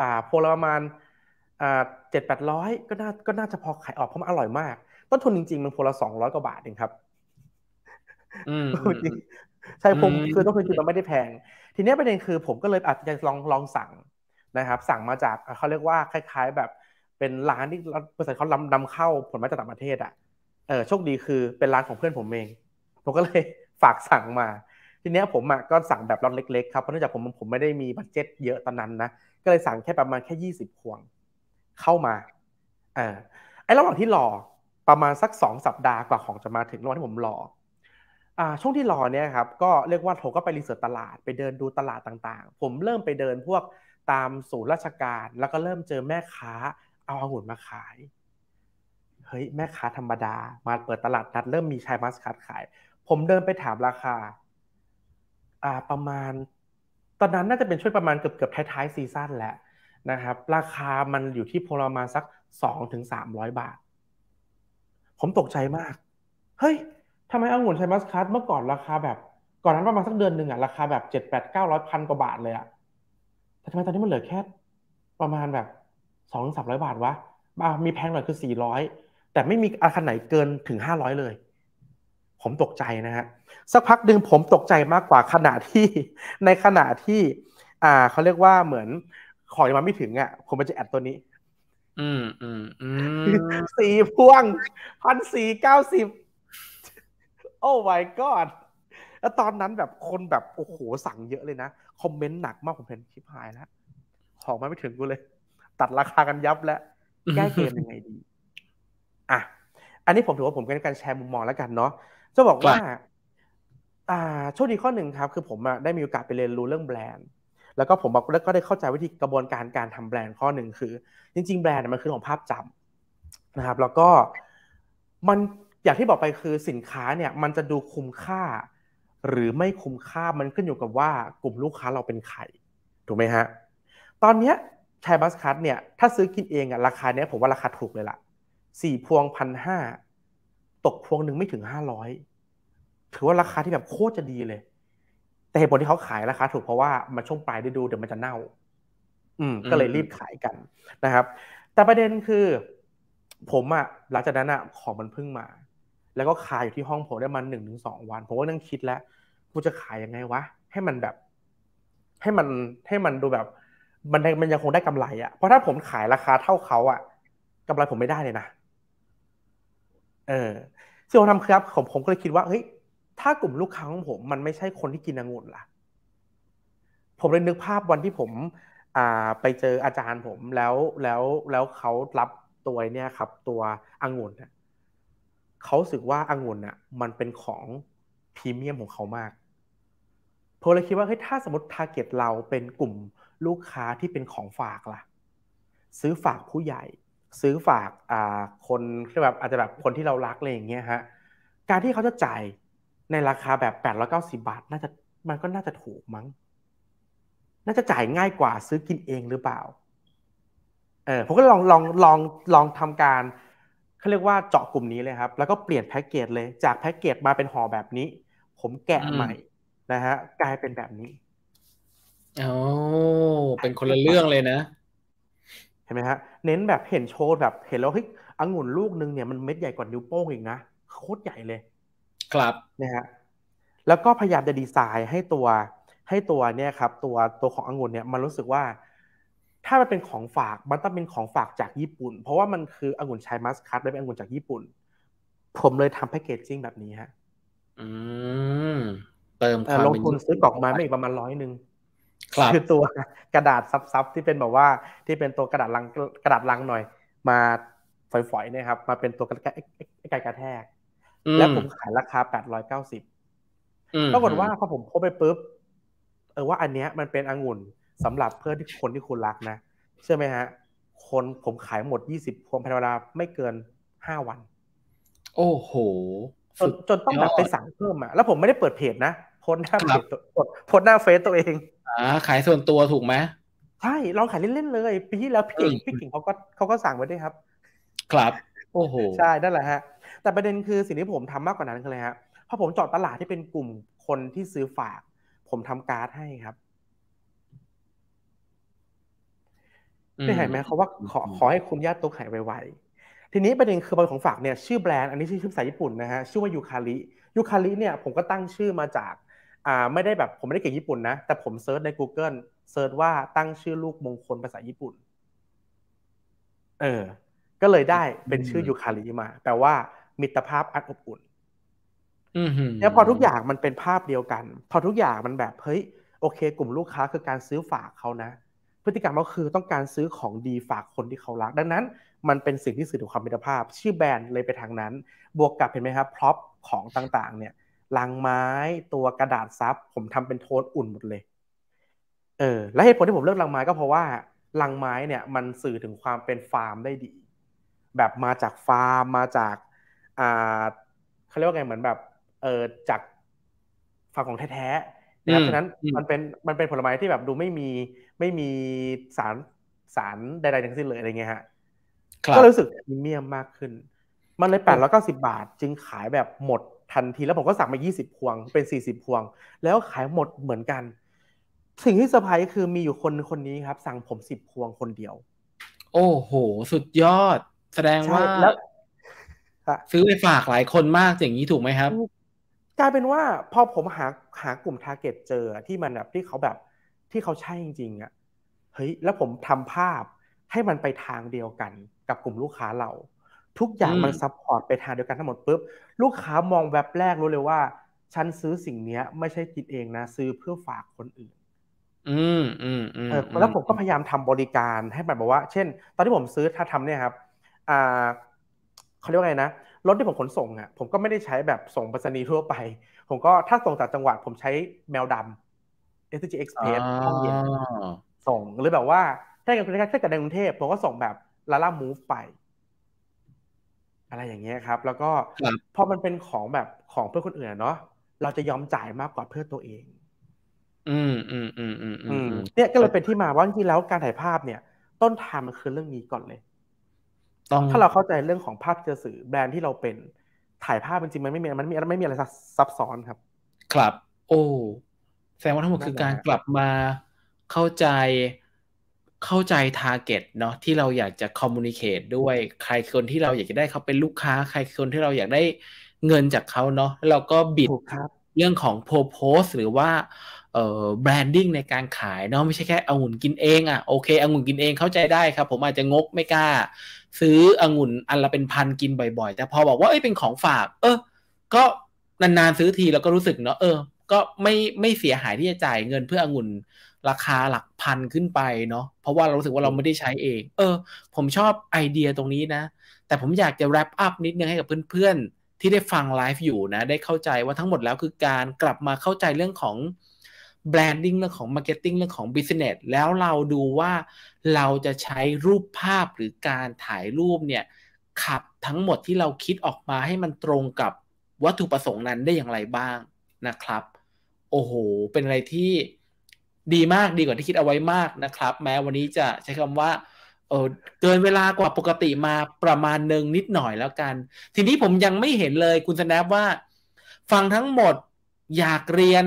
อ่าพอลประมาณอ่าเจ็ดแปดร้อยก็น่า ก็น่าจะพอขายออกเพราะมันอร่อยมาก ต้นทุนจริงๆ มันพอละสองร้อยกว่าบาทเองครับ อืมใช่ผมคือต้นทุนจริงมันไม่ได้แพง ทีนี้ประเด็นคือผมก็เลยอาจจะลองลองสั่งนะครับ สั่งมาจากเขาเรียกว่าคล้ายๆแบบ เป็นร้านที่บริษัทเขานำนำเข้าผลไม้จากต่างประเทศอ่ะเออโชคดีคือเป็นร้านของเพื่อนผมเอง ผมก็เลยฝากสั่งมา ทีเนี้ยผมอ่ะก็สั่งแบบล็อนเล็กๆครับเพราะเนื่องจากผมผมไม่ได้มีบัตเจ็ตเยอะตอนนั้นนะก็เลยสั่งแค่ประมาณแค่ยี่สิบพวงเข้ามาเออไอ้ระหว่างที่รอ ประมาณสักสองสัปดาห์กว่าของจะมาถึงรอหงที่ผมรออ่าช่วงที่รอเนี่ยครับก็เรียกว่าผมก็ไปรีเสิร์ชตลาดไปเดินดูตลาดต่างๆ ผมเริ่มไปเดินพวกตามศูนย์ราชการ แล้วก็เริ่มเจอแม่ค้า เอาองุ่นมาขายฮ้ย แม่ค้าธรรมดา มาเปิดตลาดนัดเริ่มมีชายมัสคัดขาย ผมเดินไปถามราคาอ่าประมาณ ตอนนั้นน่าจะเป็นช่วงประมาณเกือบเกือบท้ายๆซีซั่นแหละนะครับราคามันอยู่ที่ประมาณสักสองถึงสามร้อยบาท ผมตกใจมาก เฮ้ย ทำไมองุ่นชายมัสคัดเมื่อก่อนราคาแบบก่อนนั้นประมาณสักเดือนหนึ่งอะราคาแบบเจ็ดแปดเก้าร้อยพันกว่าบาทเลยอะแต่ทำไมตอนนี้มันเหลือแค่ประมาณแบบสองสามร้อยบาทวะมีแพงหน่อยคือสี่ร้อยแต่ไม่มีอาคารไหนเกินถึงห้าร้อยเลย ผมตกใจนะฮะสักพักหนึ่งผมตกใจมากกว่าขณะที่ ในขณะที่ อ่าเขาเรียกว่าเหมือนของยมาไม่ถึงอ่ะผมมันจะแอดตัวนี้ อืมอืมอืมสี่พวงพันสี่เก้าสิบโอ้ my god แล้วตอนนั้นแบบคนแบบ โอ้โห สั่งเยอะเลยนะ คอมเมนต์หนักมากผมเห็นคิพหายแล้วของมาไม่ถึงกูเลย ตัดราคากันยับแล้วแก้เกมยังไงดีอ่ะ อันนี้ผมถือว่าผมเป็นการแชร์มุมมองแล้วกันเนาะ จะบอกว่า อ่า โชคดีข้อหนึ่งครับ คือผมได้มีโอกาสไปเรียนรู้เรื่องแบรนด์ แล้วก็ผมบอกแล้วก็ได้เข้าใจวิธีกระบวนการการทำแบรนด์ข้อหนึ่งคือ จริงๆ แบรนด์มันคือของภาพจำนะครับ แล้วก็มัน อย่างที่บอกไปคือสินค้าเนี่ยมันจะดูคุ้มค่า หรือไม่คุ้มค่ามันขึ้นอยู่กับว่ากลุ่มลูกค้าเราเป็นใครถูกไหมฮะ ตอนเนี้ยชทยบัสคัทเนี่ย ถ้าซื้อกินเองอะราคาเนี้ยผมว่าราคาถูกเลยละสี่พวงพันห้าตกพวงหนึ่งไม่ถึงห้าร้อยถือว่าราคาที่แบบโคตรจะดีเลย แต่เหตุผลที่เขาขายราคาถูกเพราะว่ามันช่วงปลายฤดูเดี๋ยวมันจะเน่า อืม ก็เลยรีบขายกันนะครับ แต่ประเด็นคือ ผมอะหลังจากนั้นอะของมันพึ่งมา แล้วก็ขายอยู่ที่ห้องผมได้มันหนึ่งถึงสองวันผมก็นั่งคิดแล้วกูจะขายยังไงวะ ให้มันแบบ ให้มันให้มันดูแบบ มันมันยังคงได้กำไรอะเพราะถ้าผมขายราคา เท่าเขาอะกำไรผมไม่ได้เลยนะเออสิ่งผมทำครับผมผมก็เลยคิดว่าเฮ้ยถ้ากลุ่มลูกค้าของผม มันไม่ใช่คนที่กินองุ่นล่ะผมเลยนึกภาพวันที่ผมอ่าไปเจออาจารย์ผม แล้วแล้วแล้วเขารับตัวเนี่ยครับตัวองุ่นเขาสึกว่าองุ่นอ่ะมันเป็นของพรีเมียมของเขามากผมเลยคิดว่าเฮ้ยถ้าสมมติทาร์เก็ตเราเป็นกลุ่มลูกค้าที่เป็นของฝากล่ะซื้อฝากผู้ใหญ่ซื้อฝากอ่า คนที่แบบอาจจะแบบคนที่เรารักอะไรอย่างเงี้ยฮะ การที่เขาจะจ่ายในราคาแบบแปดร้อยเก้าสิบาทน่าจะมันก็น่าจะถูกมั้ง น่าจะจ่ายง่ายกว่าซื้อกินเองหรือเปล่า เออผมก็ลองลองลองลองทำการเขาเรียกว่าเจาะกลุ่มนี้เลยครับ แล้วก็เปลี่ยนแพ็กเกจเลยจากแพ็กเกจมาเป็นห่อแบบนี้ ผมแกะใหม่ นะฮะ กลายเป็นแบบนี้อ๋อเป็นคนละเรื่องเลยนะเห็นไหมฮะเน้นแบบ เห็นโชว์แบบเห็นแล้วเฮ้ยองุ่นลูกนึงเนี่ยมันเม็ดใหญ่กว่านิ้วโป้งอีกนะ โคตรใหญ่เลย ครับนะฮะแล้วก็พยายามจะดีไซน์ให้ตัว ให้ตัวเนี่ยครับ ตัวตัวขององุ่นเนี่ยมันรู้สึกว่า ถ้ามันเป็นของฝากมันต้องเป็นของฝากจากญี่ปุ่น เพราะว่ามันคือองุ่นชายมัสคัตและเป็นองุ่นจากญี่ปุ่น ผมเลยทำแพคเกจจิ้งแบบนี้ฮะอืมเติมความลงทุนซื้อกล่องมาไม่อีกประมาณร้อยหนึ่งคือตัวกระดาษซับๆที่เป็นแบบว่าที่เป็นตัวกระดาษลังกระดาษลังหน่อย มาฝอยๆนะครับมาเป็นตัวกระกกระแทก แล้วผมขายราคาแปดร้อยเก้าสิบปรากฏว่าพอผมโพสไปปุ๊บเออว่าอันเนี้ยมันเป็นองุ่นสำหรับเพื่อนที่คนที่คุณรักนะเชื่อไหมฮะ คนผมขายหมดยี่สิบพวงภายในเวลาไม่เกินห้าวัน โอ้โหจนจนต้องแบบไปสั่งเพิ่มอ่ะแล้วผมไม่ได้เปิดเพจนะโพนดโพสหน้าเฟซตัวเองอ่าขายส่วนตัวถูกไหมใช่ ลองขายเล่นๆเลย ปีที่แล้วพี่เก่งพี่เก่งเขาก็เขาก็สั่งไว้ด้วยครับ ครับโอ้โหใช่นั่นแหละฮะแต่ประเด็นคือสิ่งที่ผมทำมากกว่านั้นคืออะไรฮะพอผมจอดตลาดที่เป็นกลุ่มคนที่ซื้อฝาก ผมทำการ์ดให้ครับได้เห็นไหมเขาว่าขอขอให้คุณญาติตุ๊กหายไวๆทีนี้ประเด็นคือบอลของฝากเนี่ยชื่อแบรนด์อันนี้ชื่อภาษาญี่ปุ่นนะฮะชื่อว่ายูคาริยูคาริเนี่ยผมก็ตั้งชื่อมาจากอ่าไม่ได้แบบผมไม่ได้เก่งญี่ปุ่นนะ แต่ผมเซิร์ชใน Google เซิร์ชว่าตั้งชื่อลูกมงคลภาษาญี่ปุ่น เออก็เลยได้เป็นชื่อยูคาริมาแปลว่า มิตรภาพอันอบอุ่นเนี่ยพอทุกอย่างมันเป็นภาพเดียวกันพอทุกอย่างมันแบบเฮ้ย โอเค กลุ่มลูกค้าคือการซื้อฝากเขานะพฤติกรรมก็คือต้องการซื้อของดีฝากคนที่เขารัก ดังนั้น มันเป็นสิ่งที่สื่อถึงความมิตรภาพ ชื่อแบรนด์เลยไปทางนั้น บวกกับเห็นไหมครับพร็อพของต่าง ๆ เนี่ยลังไม้ตัวกระดาษซับผมทำเป็นโทนอุ่นหมดเลย เออและเหตุผลที่ผมเลือกลังไม้ ก็เพราะว่าลังไม้เนี่ยมันสื่อถึงความเป็นฟาร์มได้ดี แบบมาจากฟาร์มมาจากอ่าเขาเรียกว่าไงเหมือนแบบ เออจากฝั่งของแท้ๆนะเพราะฉะนั้นมันเป็นมันเป็นผลไม้ที่แบบดูไม่มีไม่มีสารสารใดๆทั้งสิ้นเลยอะไรเงี้ยฮะก็รู้สึกมีเมียมมากขึ้น มันเลยแปดร้อยเก้าสิบาทจึงขายแบบหมดทันทีแล้วผมก็สั่งมา 20พวง เป็น 40พวง แล้วขายหมดเหมือนกัน สิ่งที่เซอร์ไพรส์คือมีอยู่คนคนนี้ครับ สั่งผม 10พวงคนเดียว โอ้โหสุดยอด แสดงว่าแล้วซื้อไปฝากหลายคนมากอย่างนี้ถูกไหมครับ กลายเป็นว่าพอผมหาหากลุ่มทาร์เก็ตเจอที่มันแบบที่เขาแบบที่เขาใช่จริงๆอะ่ะเฮ้ยแล้วผมทำภาพให้มันไปทางเดียวกันกับกลุ่มลูกค้าเราทุกอย่างมันซัพพอร์ตไปทางเดียวกันทั้งหมดปุ๊บลูกค้ามองแวบบแรกรู้เลยว่า ฉันซื้อสิ่งเนี้ย ไม่ใช่กินเองนะ ซื้อเพื่อฝากคนอื่น อืมอืมอืมแล้วผมก็พยายามทำบริการให้แบบว่า เช่น ตอนที่ผมซื้อถ้าทำเนี่ยครับอ่าเขาเรียกว่าไงนะรถที่ผมขนส่งอ่ะผมก็ไม่ได้ใช้แบบส่งไปรษณีย์ทั่วไป ผมก็ถ้าส่งจากจังหวัด ผมใช้แมวดำ s g Express ห้องเย็นส่งหรือแบบว่าถ้าเกิดถ้าเกิดในกรุงเทพผมก็ส่งแบบลาล่ามูฟไปอะไรอย่างเงี้ยครับ แล้วก็พอมันเป็นของแบบของเพื่อคนอื่นเนาะเราจะยอมจ่ายมากกว่าเพื่อตัวเอง อืมอืมอืมอืมอืมเนี่ยก็เลยเป็นที่มาว่าจริงแล้วการถ่ายภาพเนี่ย ต้นทางมันคือเรื่องนี้ก่อนเลยถ้าเราเข้าใจเรื่องของภาพเจอสื่อแบรนด์ที่เราเป็นถ่ายภาพจริงมันไม่มีมันไม่มีไม่มีอะไรซับซ้อนครับ ครับโอ้แสดงว่าทั้งหมดคือการกลับมาเข้าใจเข้าใจทาร์เก็ตเนาะที่เราอยากจะคอมมูนิเคตด้วย ใครคนที่เราอยากจะได้เขาเป็นลูกค้า ใครคนที่เราอยากได้เงินจากเขาเนาะเราก็บิดเรื่องของโพสตสหรือว่าเอ่อแบรนดิ้งในการขายเนาะไม่ใช่แค่องุ่นกินเองอะ่ะโอเคองุ่นกินเองเข้าใจได้ครับ ผมอาจจะงกไม่กล้าซื้อองุ่นอันละเป็นพันกินบ่อยๆ แต่พอบอกว่าเอ้ยเป็นของฝาก เออก็นานๆซื้อทีแล้วก็รู้สึกเนาะเออ ก็ไม่ไม่เสียหายที่จะจ่ายเงินเพื่อองุ่นราคาหลักพันขึ้นไปเนาะเพราะว่าเรารู้สึกว่าเราไม่ได้ใช้เอง เออ ผมชอบไอเดียตรงนี้นะ แต่ผมอยากจะแรปอัพนิดนึงให้กับเพื่อนๆ ที่ได้ฟังไลฟ์อยู่นะ ได้เข้าใจว่าทั้งหมดแล้วคือการกลับมาเข้าใจเรื่องของแบรนดิ้งเรื่องของมาร์เก็ตติ้งเรื่องของบิสเนสแล้วเราดูว่าเราจะใช้รูปภาพหรือการถ่ายรูปเนี่ย ขับทั้งหมดที่เราคิดออกมาให้มันตรงกับวัตถุประสงค์นั้นได้อย่างไรบ้างนะครับ โอ้โหเป็นอะไรที่ดีมากดีกว่าที่คิดเอาไว้มากนะครับ แม้วันนี้จะใช้คำว่าเออเกินเวลากว่าปกติมาประมาณหนึ่งนิดหน่อยแล้วกันทีนี้ผมยังไม่เห็นเลยคุณสแนปว่าฟังทั้งหมดอยากเรียน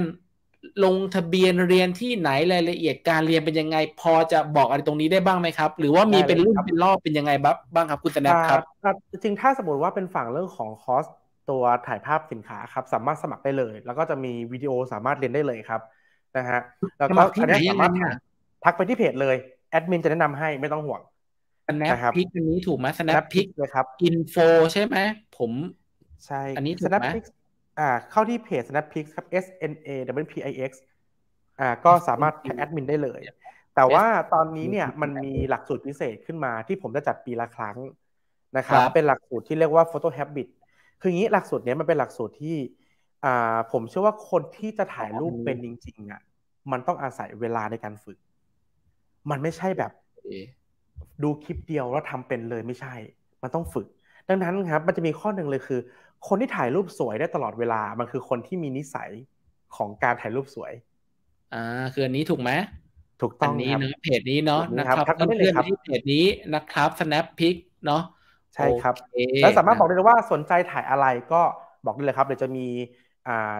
ลงทะเบียนเรียนที่ไหนรายละเอียดการเรียนเป็นยังไง พอจะบอกอะไรตรงนี้ได้บ้างไหมครับ หรือว่ามีเป็นรุ่นเป็นรอบเป็นยังไงบ้างครับคุณสแนปครับจริงถ้าสมมติว่าเป็นฝั่งเรื่องของคอสตัวถ่ายภาพสินค้าครับ สามารถสมัครได้เลย แล้วก็จะมีวิดีโอสามารถเรียนได้เลยครับะฮะแล้วก็อันนี้สามารถทักไปที่เพจเลยแอดมินจะแนะนำให้ไม่ต้องห่วงสแนปพิกอันนี้ถูกไหมสแนปพิกเลยครับอินโฟใช่ไหมผมใช่ อันนี้สแนปพิกอ่าเข้าที่เพจสแนปพิกครับ S N A W P I X อ่าก็สามารถแทกแอดมินได้เลย แต่ว่าตอนนี้เนี่ยมันมีหลักสูตรพิเศษขึ้นมาที่ผมจะจัดปีละครั้งนะครับเป็นหลักสูตรที่เรียกว่า Photo Habit คืออย่างนี้หลักสูตรเนี้ยมันเป็นหลักสูตรที่อ่าผมเชื่อว่าคนที่จะถ่ายรูปเป็นจริง ๆ อ่ะมันต้องอาศัยเวลาในการฝึก มันไม่ใช่แบบ ดูคลิปเดียวแล้วทำเป็นเลยไม่ใช่ มันต้องฝึก ดังนั้นครับ มันจะมีข้อหนึ่งเลยคือ คนที่ถ่ายรูปสวยได้ตลอดเวลา มันคือคนที่มีนิสัยของการถ่ายรูปสวย อ่า คืออันนี้ถูกไหมถูกต้องอันนี้เนาะเพจนี้เนาะนะครับเพื่อนคที่เพจนี้นะครับ snap pic เนาะใช่ครับแล้วสามารถบอกได้เลยว่าสนใจถ่ายอะไรก็บอกได้เลยครับเดี๋ยวจะมีอ่า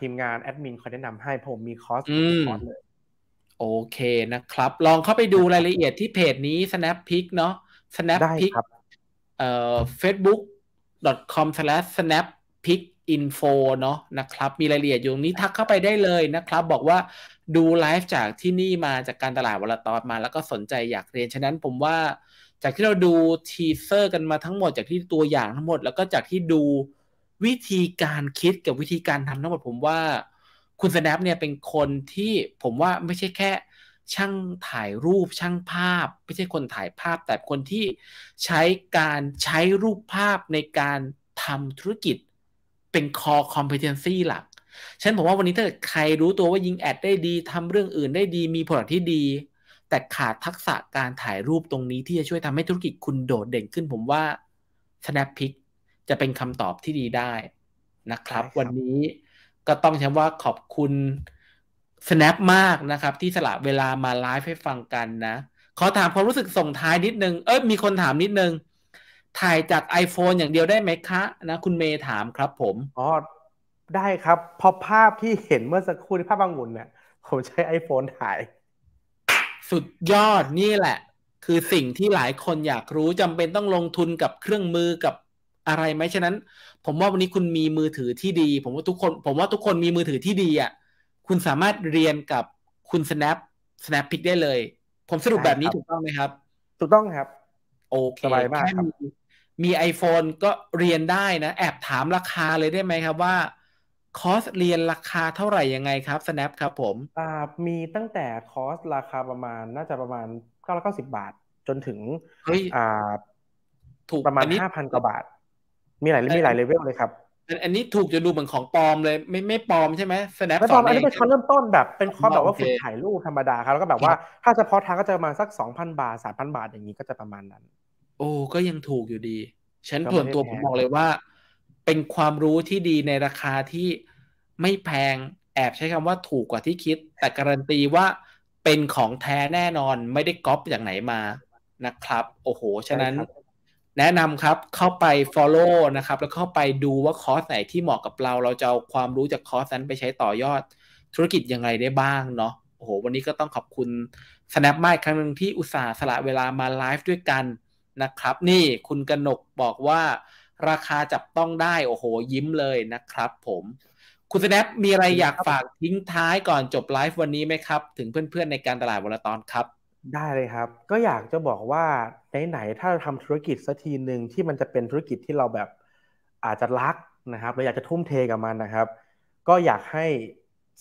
ทีมงาน แอดมินคอยแนะนำให้ผมมีคอร์สคอร์สเลยโอเคนะครับ ลองเข้าไปดูรายละเอียดที่เพจนี้ snap pick เนาะ snap pick เอ่อ facebook com slash snap pick info เนาะนะครับ มีรายละเอียดอยู่นี้ทักเข้าไปได้เลยนะครับ บอกว่าดูไลฟ์จากที่นี่มาจากการตลาดวลตอนมา แล้วก็สนใจอยากเรียนฉะนั้นผมว่า จากที่เราดูทีเซอร์กันมาทั้งหมดจากที่ตัวอย่างทั้งหมดแล้วก็จากที่ดูวิธีการคิดกับวิธีการทำทั้งหมดผมว่าคุณ s n น p เนี่ยเป็นคนที่ผมว่าไม่ใช่แค่ช่างถ่ายรูปช่างภาพ ไม่ใช่คนถ่ายภาพ แต่คนที่ใช้การใช้รูปภาพในการทำธุรกิจเป็น core competency หลักฉันผมว่าวันนี้ถ้าใครรู้ตัวว่ายิงแอดได้ดีทำเรื่องอื่นได้ดี มีผลที่ดี แต่ขาดทักษะการถ่ายรูปตรงนี้ที่จะช่วยทำให้ธุรกิจคุณโดดเด่นขึ้น ผมว่า snap pick จะเป็นคำตอบที่ดีได้นะครับ วันนี้ก็ต้องใช้ว่าขอบคุณ Snap มากนะครับ ที่สละเวลามาไลฟ์ให้ฟังกันนะ ขอถามความรู้สึกส่งท้ายนิดนึง เออมีคนถามนิดนึง ถ่ายจาก iPhone อย่างเดียวได้ไหมคะนะคุณเมย์ถามครับผม อ๋อ ได้ครับ พอภาพที่เห็นเมื่อสักครู่ที่ภาพบางุ่นเนี่ยผมใช้ iPhone ถ่าย สุดยอดนี่แหละ คือสิ่งที่หลายคนอยากรู้จำเป็นต้องลงทุนกับเครื่องมือกับอะไรไหมฉะนั้น ผมว่าวันนี้คุณมีมือถือที่ดี ผมว่าทุกคน ผมว่าทุกคนมีมือถือที่ดีอ่ะ คุณสามารถเรียนกับคุณ snap snap pick ได้เลย ผมสรุปแบบนี้ถูกต้องไหมครับ ถูกต้องครับ โอเคสบายมากครับ มี iPhone ก็เรียนได้นะ แอบถามราคาเลยได้ไหมครับว่าคอสเรียนราคาเท่าไหร่ยังไงครับ Snap ครับผมอ่ามีตั้งแต่คอสราคาประมาณน่าจะประมาณ990บาท จนถึงเอ่าถูกประมาณ5,000กว่าบาทมีหลาย มีหลายเลเวลเลยครับ อันนี้ถูกจะดูเหมือนของปลอมเลย ไม่ไม่ปลอมใช่ไหมสแนปลอมอันนี้เป็นคอรเริ่มต้นแบบเป็นคอร์สแบบว่าฝึกถ่ายรูปธรรมดาครับแล้วก็แบบว่าถ้าเฉพาะทางก็จะประมาณสักสองพันบาทสามพันบาทอย่างนี้ก็จะประมาณนั้น โอ้ก็ยังถูกอยู่ดีฉันส่วนตัวผมบอกเลยว่าเป็นความรู้ที่ดีในราคาที่ไม่แพงแอบใช้คำว่าถูกกว่าที่คิด แต่การันตีว่าเป็นของแท้แน่นอนไม่ได้ก๊อปจากไหนมานะครับโอ้โหฉะนั้นแนะนำครับเข้าไป follow นะครับ แล้วเข้าไปดูว่าคอร์สไหนที่เหมาะกับเรา เราจะเอาความรู้จากคอร์สนั้นไปใช้ต่อยอดธุรกิจยังไงได้บ้างเนาะโอ้โหวันนี้ก็ต้องขอบคุณ snap ม้ครั้งหนึ่งที่อุตส่าห์สละเวลามาไลฟ์ด้วยกันนะครับ นี่คุณกนกบอกว่าราคาจับต้องได้โอ้โห ยิ้มเลยนะครับผม คุณ snap มีอะไรอยากฝากทิ้งท้ายก่อนจบไลฟ์วันนี้ไหมครับ ถึงเพื่อน ๆ ในการตลาดวันละตอนครับได้เลยครับ ก็อยากจะบอกว่าไหนๆถ้าเราทำธุรกิจสักทีหนึ่งที่มันจะเป็นธุรกิจที่เราแบบอาจจะรักนะครับเราอยากจะทุ่มเทกับมันนะครับ ก็อยากให้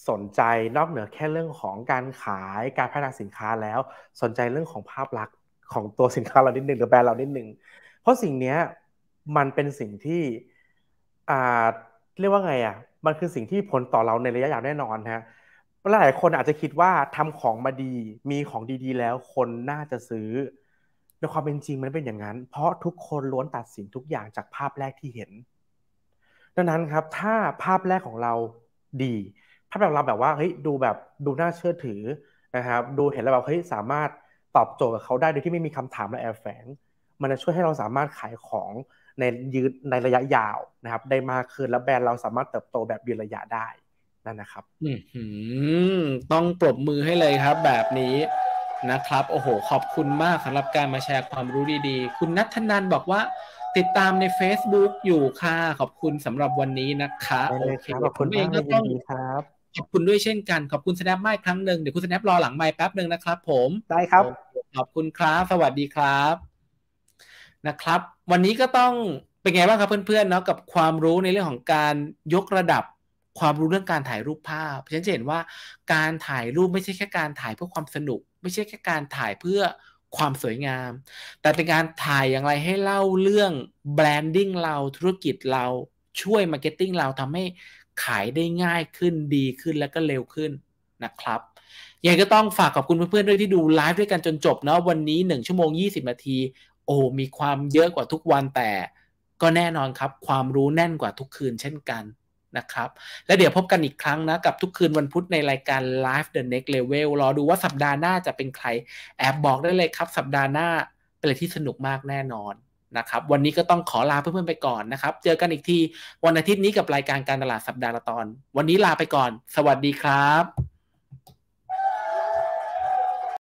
สนใจนอกเหนือแค่เรื่องของการขายการพัฒนาสินค้าแล้ว สนใจเรื่องของภาพลักษณ์ของตัวสินค้าเรานิดหนึ่งหรือแบรนด์เรานิดหนึ่งเพราะสิ่งนี้มันเป็นสิ่งที่อ่าเรียกว่าไงอ่ะมันคือสิ่งที่ผลต่อเราในระยะยาวแน่นอนฮะหลายคนอาจจะคิดว่าทำของมาดีมีของดีๆ แล้วคนน่าจะซื้อในความเป็นจริงมันเป็นอย่างนั้น เพราะทุกคนล้วนตัดสินทุกอย่างจากภาพแรกที่เห็น ดังนั้นครับถ้าภาพแรกของเราดีภาพแรกเราแบบว่าเฮ้ยดูแบบดูน่าเชื่อถือนะครับดูเห็นแล้วแบบเฮ้ยสามารถตอบโจทย์กับเขาได้โดยที่ไม่มีคำถามและแอบแฝง มันจะช่วยให้เราสามารถขายของในยืดในระยะยาวนะครับได้มากขึ้นและแบรนด์เราสามารถเติบโตแบบยืนระยะได้นั่นนะครับต้องปรบมือให้เลยครับ แบบนี้นะครับ โอ้โห ขอบคุณมากสำหรับการมาแชร์ความรู้ดีๆ คุณนัทนันบอกว่าติดตามใน Facebook อยู่ค่ะ ขอบคุณสำหรับวันนี้นะคะโอเคขอบคุณเองก็ต้องครับขอบคุณด้วยเช่นกันขอบคุณสแนปไม้ครั้งหนึ่งเดี๋ยวคุณสแนปรอหลังไม้แป๊บหนึ่งนะครับผม ได้ครับ ขอบคุณครับสวัสดีครับ นะครับ วันนี้ก็ต้องเป็นไงบ้างครับเพื่อนๆเนาะกับความรู้ในเรื่องของการยกระดับความรู้เรื่องการถ่ายรูปภาพ ฉันจะเห็นว่าการถ่ายรูปไม่ใช่แค่การถ่ายเพื่อความสนุกไม่ใช่แค่การถ่ายเพื่อความสวยงามแต่เป็นการถ่ายอย่างไรให้เล่าเรื่องแบรนดิ้งเราธุรกิจเราช่วยมาร์เก็ตติ้งเราทำให้ขายได้ง่ายขึ้นดีขึ้นและก็เร็วขึ้นนะครับยังก็ต้องฝากขอบคุณเพื่อนๆด้วยที่ดูไลฟ์ด้วยกันจนจบเนาะวันนี้ 1 ชั่วโมง 20นาที โอ้มีความเยอะกว่าทุกวันแต่ก็แน่นอนครับความรู้แน่นกว่าทุกคืนเช่นกันนะครับและเดี๋ยวพบกันอีกครั้งนะกับทุกคืนวันพุธในรายการ Live the Next Level รอดูว่าสัปดาห์หน้าจะเป็นใครแอบบอกได้เลยครับสัปดาห์หน้าเป็นอะไรที่สนุกมากแน่นอนนะครับวันนี้ก็ต้องขอลาเพื่อนๆไปก่อนนะครับเจอกันอีกทีวันอาทิตย์นี้กับรายการการตลาดสัปดาห์ละตอน วันนี้ลาไปก่อน สวัสดีครับ